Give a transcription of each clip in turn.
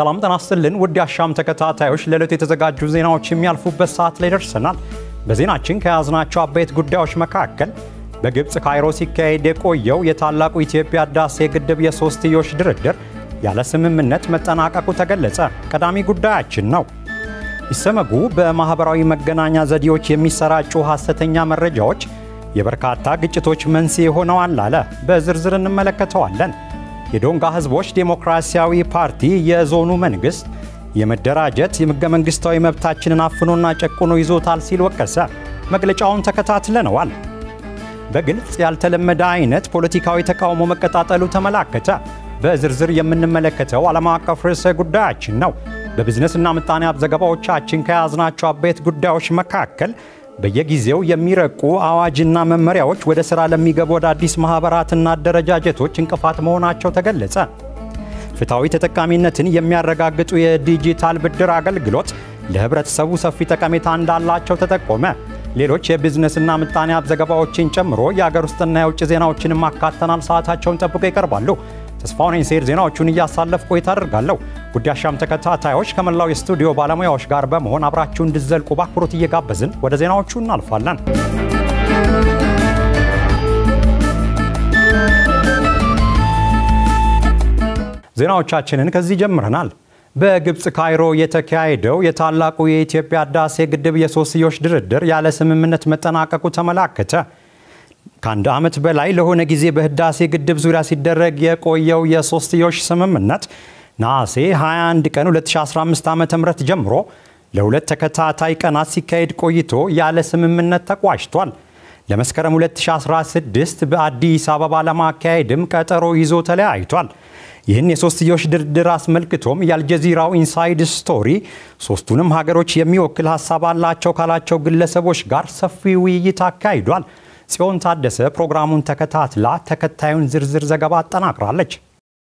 ሰላም ጤና ይስጥልን ውድ አሻም ተከታታዮች፣ ለዕለቱ የተዘጋጁ ዜናዎች የሚያልፉበት ሰዓት ላይ ደርሰናል። በዜናችን ከያዝናቸው አበይት ጉዳዮች መካከል በግብፅ ካይሮ ሲካሄድ የቆየው የታላቁ ኢትዮጵያ ህዳሴ ግድብ የሶስትዮሽ ድርድር ያለ ስምምነት መጠናቀቁ ተገለጸ። ቀዳሚ ጉዳያችን ነው። ይሰመጉ በማኅበራዊ መገናኛ ዘዴዎች የሚሰራጩ ሐሰተኛ መረጃዎች የበርካታ ግጭቶች መንስኤ ሆነዋል አለ። በዝርዝር እንመለከተዋለን። የዶንጋ ህዝቦች ዴሞክራሲያዊ ፓርቲ የዞኑ መንግስት የመደራጀት የህገ መንግስታዊ መብታችንን አፍኖና ጨቁኖ ይዞታል ሲል ወቀሰ። መግለጫውን ተከታትለነዋል። በግልጽ ያልተለመደ አይነት ፖለቲካዊ ተቃውሞ መቀጣጠሉ ተመላከተ። በዝርዝር የምንመለከተው ዓለም አቀፍ ርዕሰ ጉዳያችን ነው። በቢዝነስና ምጣኔ ሀብት ዘገባዎቻችን ከያዝናቸው አበይት ጉዳዮች መካከል በየጊዜው የሚረቁ አዋጅና መመሪያዎች ወደ ሥራ ለሚገቡ ወደ አዲስ ማኅበራትና አደረጃጀቶች እንቅፋት መሆናቸው ተገለጸ። ፍትሐዊ ተጠቃሚነትን የሚያረጋግጡ የዲጂታል ብድር አገልግሎት ለኅብረተሰቡ ሰፊ ጠቀሜታ እንዳላቸው ተጠቆመ። ሌሎች የቢዝነስና ምጣኔ ሀብት ዘገባዎችን ጨምሮ የአገር ውስጥና የውጭ ዜናዎችንም አካተናል። ሰዓታቸውን ጠብቆ ይቀርባሉ። ተስፋውን ሴር ዜናዎቹን እያሳለፍ ቆይታ አድርጋለሁ። ጉዳሻም ተከታታዮች ከመላው የስቱዲዮ ባለሙያዎች ጋር በመሆን አብራችሁ እንድዘልቁ ባክብሮት እየጋበዝን ወደ ዜናዎቹ እናልፋለን። ዜናዎቻችንን ከዚህ ጀምረናል። በግብፅ ካይሮ የተካሄደው የታላቁ የኢትዮጵያ ዳሴ ግድብ የሶስትዮሽ ድርድር ያለ ስምምነት መጠናቀቁ ተመላከተ። ከአንድ ዓመት በላይ ለሆነ ጊዜ በህዳሴ ግድብ ዙሪያ ሲደረግ የቆየው የሶስትዮሽ ስምምነት ነሐሴ 21 ቀን 2015 ዓ ም ጀምሮ ለሁለት ተከታታይ ቀናት ሲካሄድ ቆይቶ ያለ ስምምነት ተቋጭቷል። ለመስከረም 2016 በአዲስ አበባ ለማካሄድም ቀጠሮ ይዞ ተለያይቷል። ይህን የሶስትዮሽ ድርድር አስመልክቶም የአልጀዚራው ኢንሳይድ ስቶሪ ሶስቱንም ሀገሮች የሚወክል ሀሳብ አላቸው ካላቸው ግለሰቦች ጋር ሰፊ ውይይት አካሂዷል። ጽዮን ታደሰ ፕሮግራሙን ተከታትላ ተከታዩን ዝርዝር ዘገባ አጠናቅራለች።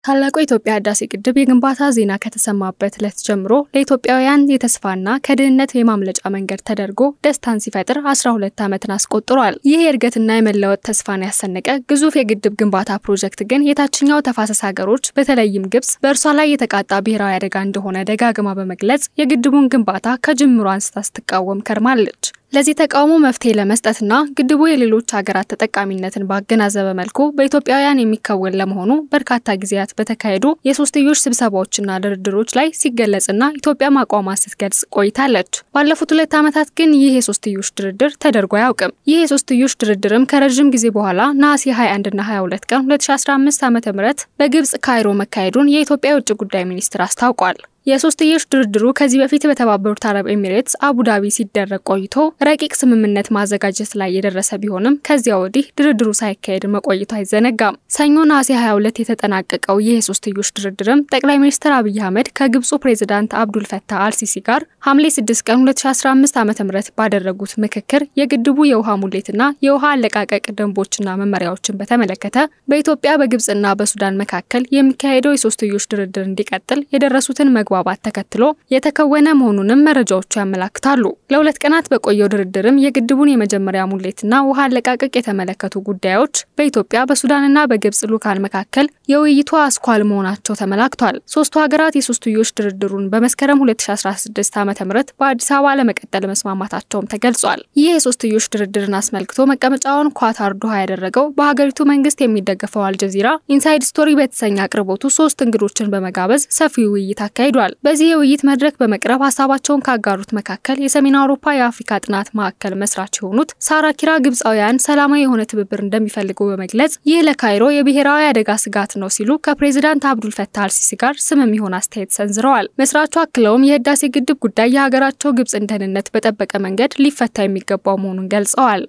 ታላቁ የኢትዮጵያ ህዳሴ ግድብ የግንባታ ዜና ከተሰማበት ዕለት ጀምሮ ለኢትዮጵያውያን የተስፋና ከድህነት የማምለጫ መንገድ ተደርጎ ደስታን ሲፈጥር 12 ዓመትን አስቆጥሯል። ይህ የእድገትና የመለወጥ ተስፋን ያሰነቀ ግዙፍ የግድብ ግንባታ ፕሮጀክት ግን የታችኛው ተፋሰስ ሀገሮች በተለይም ግብጽ በእርሷ ላይ የተቃጣ ብሔራዊ አደጋ እንደሆነ ደጋግማ በመግለጽ የግድቡን ግንባታ ከጅምሩ አንስታ ስትቃወም ከርማለች። ለዚህ ተቃውሞ መፍትሄ ለመስጠትና ግድቡ የሌሎች ሀገራት ተጠቃሚነትን ባገናዘበ መልኩ በኢትዮጵያውያን የሚከወን ለመሆኑ በርካታ ጊዜያት በተካሄዱ የሶስትዮሽ ስብሰባዎችና ድርድሮች ላይ ሲገለጽና ኢትዮጵያ ማቋሟ ስትገልጽ ቆይታለች። ባለፉት ሁለት ዓመታት ግን ይህ የሶስትዮሽ ድርድር ተደርጎ አያውቅም። ይህ የሶስትዮሽ ድርድርም ከረዥም ጊዜ በኋላ ነሐሴ 21ና 22 ቀን 2015 ዓ ም በግብጽ ካይሮ መካሄዱን የኢትዮጵያ የውጭ ጉዳይ ሚኒስትር አስታውቋል። የሶስትዮሽ ድርድሩ ከዚህ በፊት በተባበሩት አረብ ኤሚሬትስ አቡዳቢ ሲደረግ ቆይቶ ረቂቅ ስምምነት ማዘጋጀት ላይ የደረሰ ቢሆንም ከዚያ ወዲህ ድርድሩ ሳይካሄድ መቆይቱ አይዘነጋም። ሰኞ ነሐሴ 22 የተጠናቀቀው ይህ የሶስትዮሽ ድርድርም ጠቅላይ ሚኒስትር አብይ አህመድ ከግብፁ ፕሬዚዳንት አብዱል ፈታህ አልሲሲ ጋር ሐምሌ 6 ቀን 2015 ዓ ም ባደረጉት ምክክር የግድቡ የውሃ ሙሌትና የውሃ አለቃቀቅ ደንቦችና መመሪያዎችን በተመለከተ በኢትዮጵያ በግብፅና በሱዳን መካከል የሚካሄደው የሶስትዮሽ ድርድር እንዲቀጥል የደረሱትን መግ መግባባት ተከትሎ የተከወነ መሆኑንም መረጃዎቹ ያመላክታሉ። ለሁለት ቀናት በቆየው ድርድርም የግድቡን የመጀመሪያ ሙሌትና ውሃ አለቃቀቅ የተመለከቱ ጉዳዮች በኢትዮጵያ በሱዳንና በግብጽ ልዑካን መካከል የውይይቱ አስኳል መሆናቸው ተመላክቷል። ሶስቱ ሀገራት የሶስትዮሽ ድርድሩን በመስከረም 2016 ዓ ም በአዲስ አበባ ለመቀጠል መስማማታቸውም ተገልጿል። ይህ የሶስትዮሽ ድርድርን አስመልክቶ መቀመጫውን ኳታር ዱሃ ያደረገው በሀገሪቱ መንግስት የሚደገፈው አልጀዚራ ኢንሳይድ ስቶሪ በተሰኘ አቅርቦቱ ሶስት እንግዶችን በመጋበዝ ሰፊ ውይይት አካሂዷል። ብሏል። በዚህ የውይይት መድረክ በመቅረብ ሀሳባቸውን ካጋሩት መካከል የሰሜን አውሮፓ የአፍሪካ ጥናት ማዕከል መስራች የሆኑት ሳራ ኪራ ግብፃውያን ሰላማዊ የሆነ ትብብር እንደሚፈልጉ በመግለጽ ይህ ለካይሮ የብሔራዊ አደጋ ስጋት ነው ሲሉ ከፕሬዚዳንት አብዱል ፈታህ አልሲሲ ጋር ስም የሚሆን አስተያየት ሰንዝረዋል። መስራቹ አክለውም የህዳሴ ግድብ ጉዳይ የሀገራቸው ግብፅን ደህንነት በጠበቀ መንገድ ሊፈታ የሚገባው መሆኑን ገልጸዋል።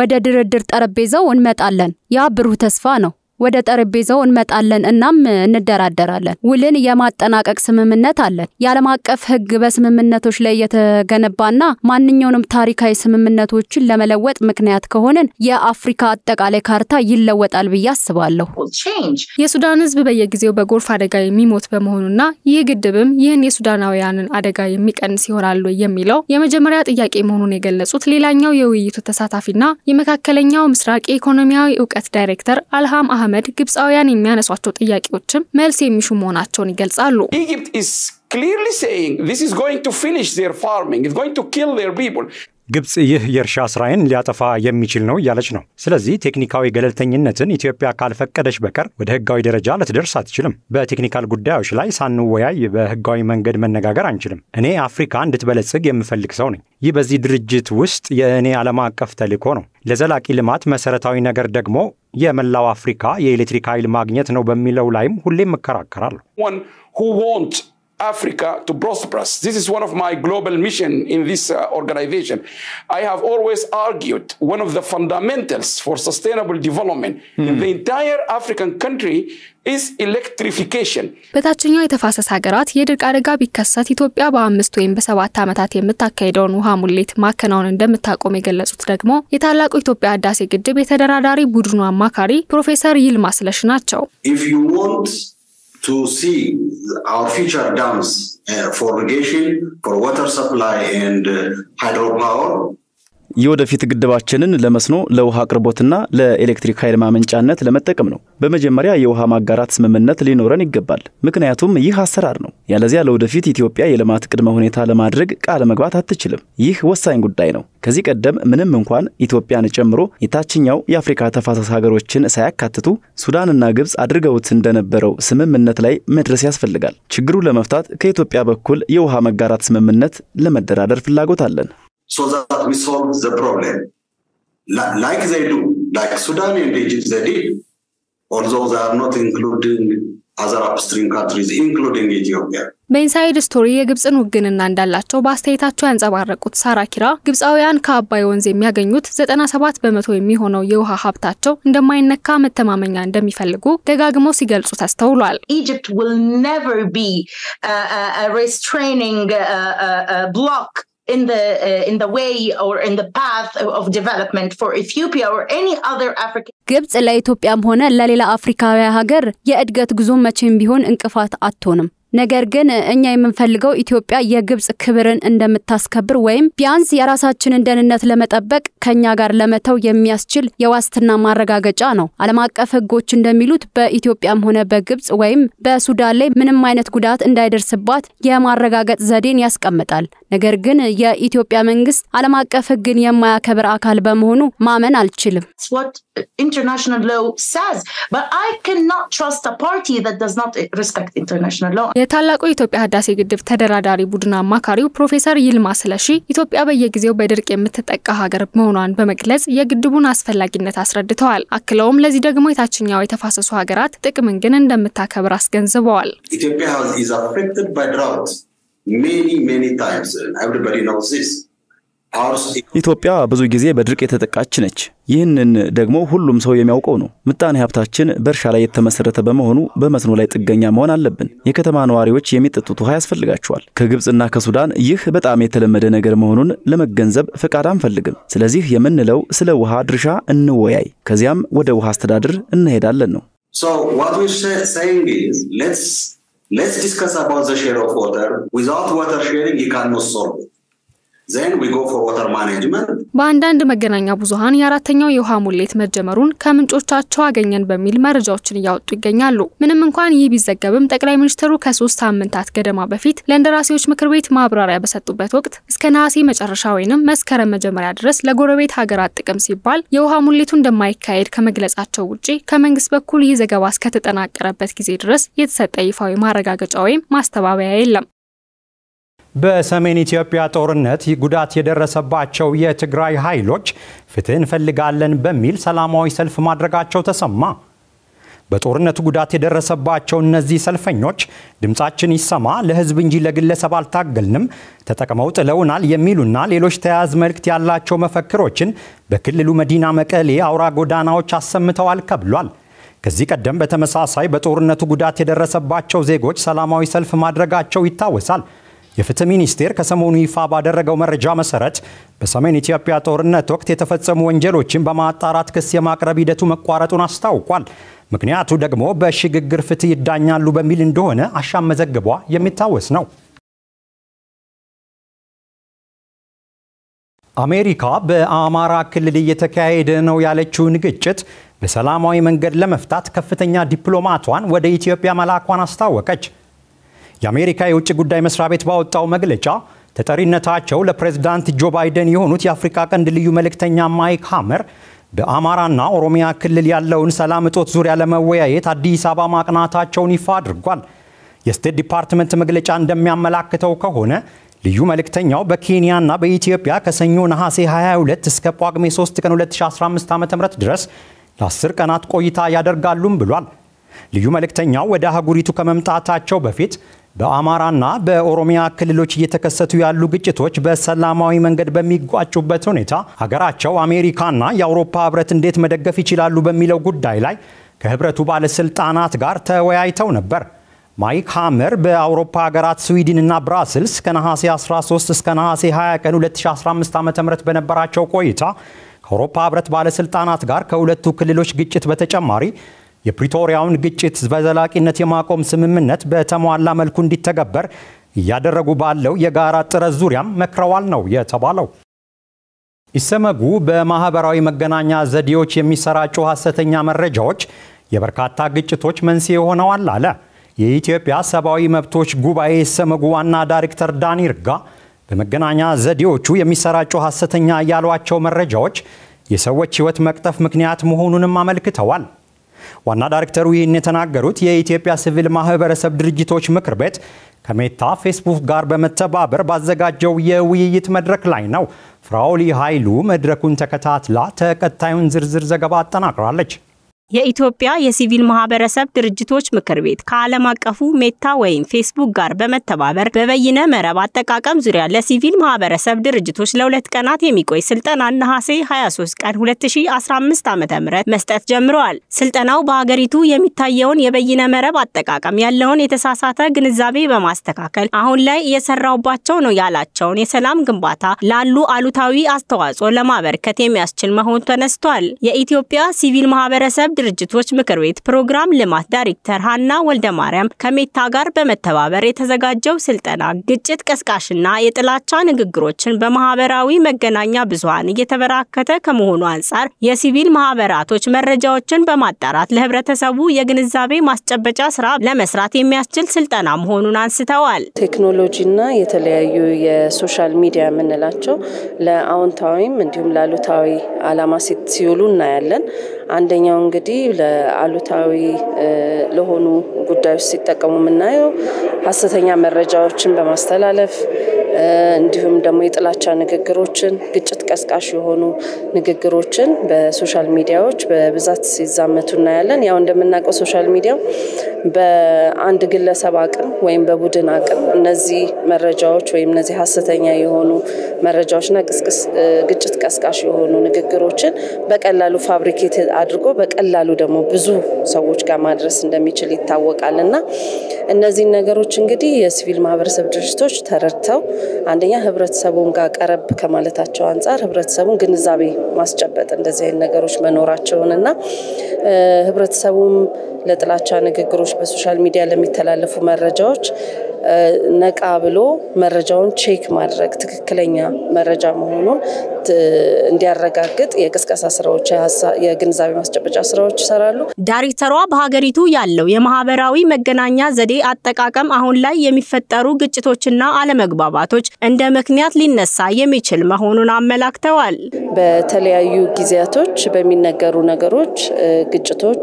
ወደ ድርድር ጠረጴዛው እንመጣለን። ያ ብሩህ ተስፋ ነው። ወደ ጠረጴዛው እንመጣለን፣ እናም እንደራደራለን። ውልን የማጠናቀቅ ስምምነት አለን። የዓለም አቀፍ ህግ በስምምነቶች ላይ የተገነባና ማንኛውንም ታሪካዊ ስምምነቶችን ለመለወጥ ምክንያት ከሆንን የአፍሪካ አጠቃላይ ካርታ ይለወጣል ብዬ አስባለሁ። የሱዳን ህዝብ በየጊዜው በጎርፍ አደጋ የሚሞት በመሆኑና ይህ ግድብም ይህን የሱዳናውያንን አደጋ የሚቀንስ ይሆናሉ የሚለው የመጀመሪያ ጥያቄ መሆኑን የገለጹት ሌላኛው የውይይቱ ተሳታፊና የመካከለኛው ምስራቅ የኢኮኖሚያዊ እውቀት ዳይሬክተር አልሃም አህመድ አህመድ ግብፃውያን የሚያነሷቸው ጥያቄዎችም መልስ የሚሹ መሆናቸውን ይገልጻሉ። ኢጅፕት ኢዝ ክሊርሊ ሴይንግ ዚስ ኢዝ ጎይንግ ፊኒሽ ዜር ፋርሚንግ ኢዝ ኪል ዜር ፒፕል ግብፅ ይህ የእርሻ ስራይን ሊያጠፋ የሚችል ነው እያለች ነው። ስለዚህ ቴክኒካዊ ገለልተኝነትን ኢትዮጵያ ካልፈቀደች በቀር ወደ ህጋዊ ደረጃ ልትደርስ አትችልም። በቴክኒካል ጉዳዮች ላይ ሳንወያይ በህጋዊ መንገድ መነጋገር አንችልም። እኔ አፍሪካ እንድትበለጽግ የምፈልግ ሰው ነኝ። ይህ በዚህ ድርጅት ውስጥ የእኔ ዓለም አቀፍ ተልኮ ነው። ለዘላቂ ልማት መሰረታዊ ነገር ደግሞ የመላው አፍሪካ የኤሌክትሪክ ኃይል ማግኘት ነው በሚለው ላይም ሁሌም እከራከራለሁ። Africa to prosper. This is one of my global mission in this uh, organization. I have always argued one of the fundamentals for sustainable development mm. in the entire African country is electrification. በታችኛው የተፋሰስ ሀገራት የድርቅ አደጋ ቢከሰት ኢትዮጵያ በአምስት ወይም በሰባት ዓመታት የምታካሄደውን ውሃ ሙሌት ማከናወን እንደምታቆም የገለጹት ደግሞ የታላቁ ኢትዮጵያ ህዳሴ ግድብ የተደራዳሪ ቡድኑ አማካሪ ፕሮፌሰር ይልማ ስለሽ ናቸው። If you want to see our future dams uh, for irrigation, for water supply and uh, hydropower የወደፊት ግድባችንን ለመስኖ ለውሃ አቅርቦትና ለኤሌክትሪክ ኃይል ማመንጫነት ለመጠቀም ነው። በመጀመሪያ የውሃ ማጋራት ስምምነት ሊኖረን ይገባል። ምክንያቱም ይህ አሰራር ነው። ያለዚያ ለወደፊት ኢትዮጵያ የልማት ቅድመ ሁኔታ ለማድረግ ቃል መግባት አትችልም። ይህ ወሳኝ ጉዳይ ነው። ከዚህ ቀደም ምንም እንኳን ኢትዮጵያን ጨምሮ የታችኛው የአፍሪካ ተፋሰስ ሀገሮችን ሳያካትቱ ሱዳንና ግብፅ አድርገውት እንደነበረው ስምምነት ላይ መድረስ ያስፈልጋል። ችግሩ ለመፍታት ከኢትዮጵያ በኩል የውሃ መጋራት ስምምነት ለመደራደር ፍላጎት አለን። so that we solve the problem. Like they do, like Sudan and Egypt, they did, although they are not including other upstream countries, including Ethiopia. በኢንሳይድ ስቶሪ የግብፅን ውግንና እንዳላቸው በአስተያየታቸው ያንጸባረቁት ሳራ ኪራ ግብፃውያን ከአባይ ወንዝ የሚያገኙት 97 በመቶ የሚሆነው የውሃ ሀብታቸው እንደማይነካ መተማመኛ እንደሚፈልጉ ደጋግሞ ሲገልጹ ተስተውሏል። ኢጅፕት ዊል ኔቨር ቢ ሬስትሬኒንግ ብሎክ in the uh, in the way or in the path of development for Ethiopia or any other African ግብጽ ለኢትዮጵያም ሆነ ለሌላ አፍሪካዊ ሀገር የእድገት ጉዞ መቼም ቢሆን እንቅፋት አትሆንም። ነገር ግን እኛ የምንፈልገው ኢትዮጵያ የግብፅ ክብርን እንደምታስከብር ወይም ቢያንስ የራሳችንን ደህንነት ለመጠበቅ ከእኛ ጋር ለመተው የሚያስችል የዋስትና ማረጋገጫ ነው። ዓለም አቀፍ ሕጎች እንደሚሉት በኢትዮጵያም ሆነ በግብፅ ወይም በሱዳን ላይ ምንም አይነት ጉዳት እንዳይደርስባት የማረጋገጥ ዘዴን ያስቀምጣል። ነገር ግን የኢትዮጵያ መንግስት ዓለም አቀፍ ሕግን የማያከብር አካል በመሆኑ ማመን አልችልም። international law says but I cannot trust a party that does not respect international law የታላቁ የኢትዮጵያ ህዳሴ ግድብ ተደራዳሪ ቡድን አማካሪው ፕሮፌሰር ይልማ ስለሺ ኢትዮጵያ በየጊዜው በድርቅ የምትጠቃ ሀገር መሆኗን በመግለጽ የግድቡን አስፈላጊነት አስረድተዋል። አክለውም ለዚህ ደግሞ የታችኛው የተፋሰሱ ሀገራት ጥቅምን ግን እንደምታከብር አስገንዝበዋል። ኢትዮጵያ is affected by drought many many times and everybody knows this ኢትዮጵያ ብዙ ጊዜ በድርቅ የተጠቃች ነች። ይህንን ደግሞ ሁሉም ሰው የሚያውቀው ነው። ምጣኔ ሀብታችን በእርሻ ላይ የተመሰረተ በመሆኑ በመስኖ ላይ ጥገኛ መሆን አለብን። የከተማ ነዋሪዎች የሚጠጡት ውሃ ያስፈልጋቸዋል። ከግብፅና ከሱዳን ይህ በጣም የተለመደ ነገር መሆኑን ለመገንዘብ ፈቃድ አንፈልግም። ስለዚህ የምንለው ስለ ውሃ ድርሻ እንወያይ፣ ከዚያም ወደ ውሃ አስተዳደር እንሄዳለን ነው። በአንዳንድ መገናኛ ብዙኃን የአራተኛው የውሃ ሙሌት መጀመሩን ከምንጮቻቸው አገኘን በሚል መረጃዎችን እያወጡ ይገኛሉ። ምንም እንኳን ይህ ቢዘገብም ጠቅላይ ሚኒስትሩ ከሶስት ሳምንታት ገደማ በፊት ለእንደራሴዎች ምክር ቤት ማብራሪያ በሰጡበት ወቅት እስከ ነሐሴ መጨረሻ ወይንም መስከረም መጀመሪያ ድረስ ለጎረቤት ሀገራት ጥቅም ሲባል የውሃ ሙሌቱ እንደማይካሄድ ከመግለጻቸው ውጪ ከመንግስት በኩል ይህ ዘገባ እስከተጠናቀረበት ጊዜ ድረስ የተሰጠ ይፋዊ ማረጋገጫ ወይም ማስተባበያ የለም። በሰሜን ኢትዮጵያ ጦርነት ጉዳት የደረሰባቸው የትግራይ ኃይሎች ፍትህ እንፈልጋለን በሚል ሰላማዊ ሰልፍ ማድረጋቸው ተሰማ። በጦርነቱ ጉዳት የደረሰባቸው እነዚህ ሰልፈኞች ድምፃችን ይሰማ፣ ለህዝብ እንጂ ለግለሰብ አልታገልንም፣ ተጠቅመው ጥለውናል የሚሉና ሌሎች ተያዝ መልእክት ያላቸው መፈክሮችን በክልሉ መዲና መቀሌ አውራ ጎዳናዎች አሰምተዋል ከብሏል። ከዚህ ቀደም በተመሳሳይ በጦርነቱ ጉዳት የደረሰባቸው ዜጎች ሰላማዊ ሰልፍ ማድረጋቸው ይታወሳል። የፍትህ ሚኒስቴር ከሰሞኑ ይፋ ባደረገው መረጃ መሰረት በሰሜን ኢትዮጵያ ጦርነት ወቅት የተፈጸሙ ወንጀሎችን በማጣራት ክስ የማቅረብ ሂደቱ መቋረጡን አስታውቋል። ምክንያቱ ደግሞ በሽግግር ፍትህ ይዳኛሉ በሚል እንደሆነ አሻም መዘግቧ የሚታወስ ነው። አሜሪካ በአማራ ክልል እየተካሄደ ነው ያለችውን ግጭት በሰላማዊ መንገድ ለመፍታት ከፍተኛ ዲፕሎማቷን ወደ ኢትዮጵያ መላኳን አስታወቀች። የአሜሪካ የውጭ ጉዳይ መስሪያ ቤት ባወጣው መግለጫ ተጠሪነታቸው ለፕሬዝዳንት ጆ ባይደን የሆኑት የአፍሪካ ቀንድ ልዩ መልእክተኛ ማይክ ሃመር በአማራና ኦሮሚያ ክልል ያለውን ሰላም እጦት ዙሪያ ለመወያየት አዲስ አበባ ማቅናታቸውን ይፋ አድርጓል። የስቴት ዲፓርትመንት መግለጫ እንደሚያመላክተው ከሆነ ልዩ መልእክተኛው በኬንያና በኢትዮጵያ ከሰኞ ነሐሴ 22 እስከ ጳጉሜ 3 ቀን 2015 ም ድረስ ለ10 ቀናት ቆይታ ያደርጋሉም ብሏል። ልዩ መልእክተኛው ወደ አህጉሪቱ ከመምጣታቸው በፊት በአማራና በኦሮሚያ ክልሎች እየተከሰቱ ያሉ ግጭቶች በሰላማዊ መንገድ በሚጓጩበት ሁኔታ ሀገራቸው አሜሪካና የአውሮፓ ህብረት እንዴት መደገፍ ይችላሉ በሚለው ጉዳይ ላይ ከህብረቱ ባለስልጣናት ጋር ተወያይተው ነበር። ማይክ ሃመር በአውሮፓ ሀገራት ስዊድንና ብራስልስ ከነሐሴ 13 እስከ ነሐሴ 20 ቀን 2015 ዓ ም በነበራቸው ቆይታ ከአውሮፓ ህብረት ባለስልጣናት ጋር ከሁለቱ ክልሎች ግጭት በተጨማሪ የፕሪቶሪያውን ግጭት በዘላቂነት የማቆም ስምምነት በተሟላ መልኩ እንዲተገበር እያደረጉ ባለው የጋራ ጥረት ዙሪያም መክረዋል ነው የተባለው። ኢሰመጉ በማህበራዊ መገናኛ ዘዴዎች የሚሰራጩ ሐሰተኛ መረጃዎች የበርካታ ግጭቶች መንስኤ ሆነዋል አለ። የኢትዮጵያ ሰብአዊ መብቶች ጉባኤ ኢሰመጉ ዋና ዳይሬክተር ዳኒ ርጋ በመገናኛ ዘዴዎቹ የሚሰራጩ ሐሰተኛ ያሏቸው መረጃዎች የሰዎች ሕይወት መቅጠፍ ምክንያት መሆኑንም አመልክተዋል። ዋና ዳይሬክተሩ ይህን የተናገሩት የኢትዮጵያ ሲቪል ማህበረሰብ ድርጅቶች ምክር ቤት ከሜታ ፌስቡክ ጋር በመተባበር ባዘጋጀው የውይይት መድረክ ላይ ነው። ፍራውሊ ኃይሉ መድረኩን ተከታትላ ተከታዩን ዝርዝር ዘገባ አጠናቅራለች። የኢትዮጵያ የሲቪል ማህበረሰብ ድርጅቶች ምክር ቤት ከዓለም አቀፉ ሜታ ወይም ፌስቡክ ጋር በመተባበር በበይነ መረብ አጠቃቀም ዙሪያ ለሲቪል ማህበረሰብ ድርጅቶች ለሁለት ቀናት የሚቆይ ስልጠና ነሐሴ 23 ቀን 2015 ዓ ም መስጠት ጀምረዋል። ስልጠናው በሀገሪቱ የሚታየውን የበይነ መረብ አጠቃቀም ያለውን የተሳሳተ ግንዛቤ በማስተካከል አሁን ላይ እየሰራውባቸው ነው ያላቸውን የሰላም ግንባታ ላሉ አሉታዊ አስተዋጽኦ ለማበርከት የሚያስችል መሆን ተነስቷል። የኢትዮጵያ ሲቪል ማህበረሰብ ድርጅቶች ምክር ቤት ፕሮግራም ልማት ዳይሬክተር ሀና ወልደ ማርያም ከሜታ ጋር በመተባበር የተዘጋጀው ስልጠና ግጭት ቀስቃሽና የጥላቻ ንግግሮችን በማህበራዊ መገናኛ ብዙሀን እየተበራከተ ከመሆኑ አንጻር የሲቪል ማህበራቶች መረጃዎችን በማጣራት ለህብረተሰቡ የግንዛቤ ማስጨበጫ ስራ ለመስራት የሚያስችል ስልጠና መሆኑን አንስተዋል። ቴክኖሎጂና የተለያዩ የሶሻል ሚዲያ የምንላቸው ለአዎንታዊም እንዲሁም ላሉታዊ አላማ ሲውሉ እናያለን። አንደኛው እንግዲህ እንግዲህ ለአሉታዊ ለሆኑ ጉዳዮች ሲጠቀሙ የምናየው ሀሰተኛ መረጃዎችን በማስተላለፍ እንዲሁም ደግሞ የጥላቻ ንግግሮችን፣ ግጭት ቀስቃሽ የሆኑ ንግግሮችን በሶሻል ሚዲያዎች በብዛት ሲዛመቱ እናያለን። ያው እንደምናውቀው ሶሻል ሚዲያው በአንድ ግለሰብ አቅም ወይም በቡድን አቅም እነዚህ መረጃዎች ወይም እነዚህ ሀሰተኛ የሆኑ መረጃዎችና ግጭት ቀስቃሽ የሆኑ ንግግሮችን በቀላሉ ፋብሪኬት አድርጎ በቀላሉ በቀላሉ ደግሞ ብዙ ሰዎች ጋር ማድረስ እንደሚችል ይታወቃል እና እነዚህን ነገሮች እንግዲህ የሲቪል ማህበረሰብ ድርጅቶች ተረድተው አንደኛ ህብረተሰቡን ጋር ቀረብ ከማለታቸው አንጻር ህብረተሰቡን ግንዛቤ ማስጨበጥ እንደዚህ አይነት ነገሮች መኖራቸውን እና ህብረተሰቡም ለጥላቻ ንግግሮች በሶሻል ሚዲያ ለሚተላለፉ መረጃዎች ነቃ ብሎ መረጃውን ቼክ ማድረግ ትክክለኛ መረጃ መሆኑን እንዲያረጋግጥ የቅስቀሳ ስራዎች፣ የግንዛቤ ማስጨበጫ ስራዎች ይሰራሉ። ዳይሬክተሯ በሀገሪቱ ያለው የማህበራዊ መገናኛ ዘዴ አጠቃቀም አሁን ላይ የሚፈጠሩ ግጭቶችና አለመግባባቶች እንደ ምክንያት ሊነሳ የሚችል መሆኑን አመላክተዋል። በተለያዩ ጊዜያቶች በሚነገሩ ነገሮች ግጭቶች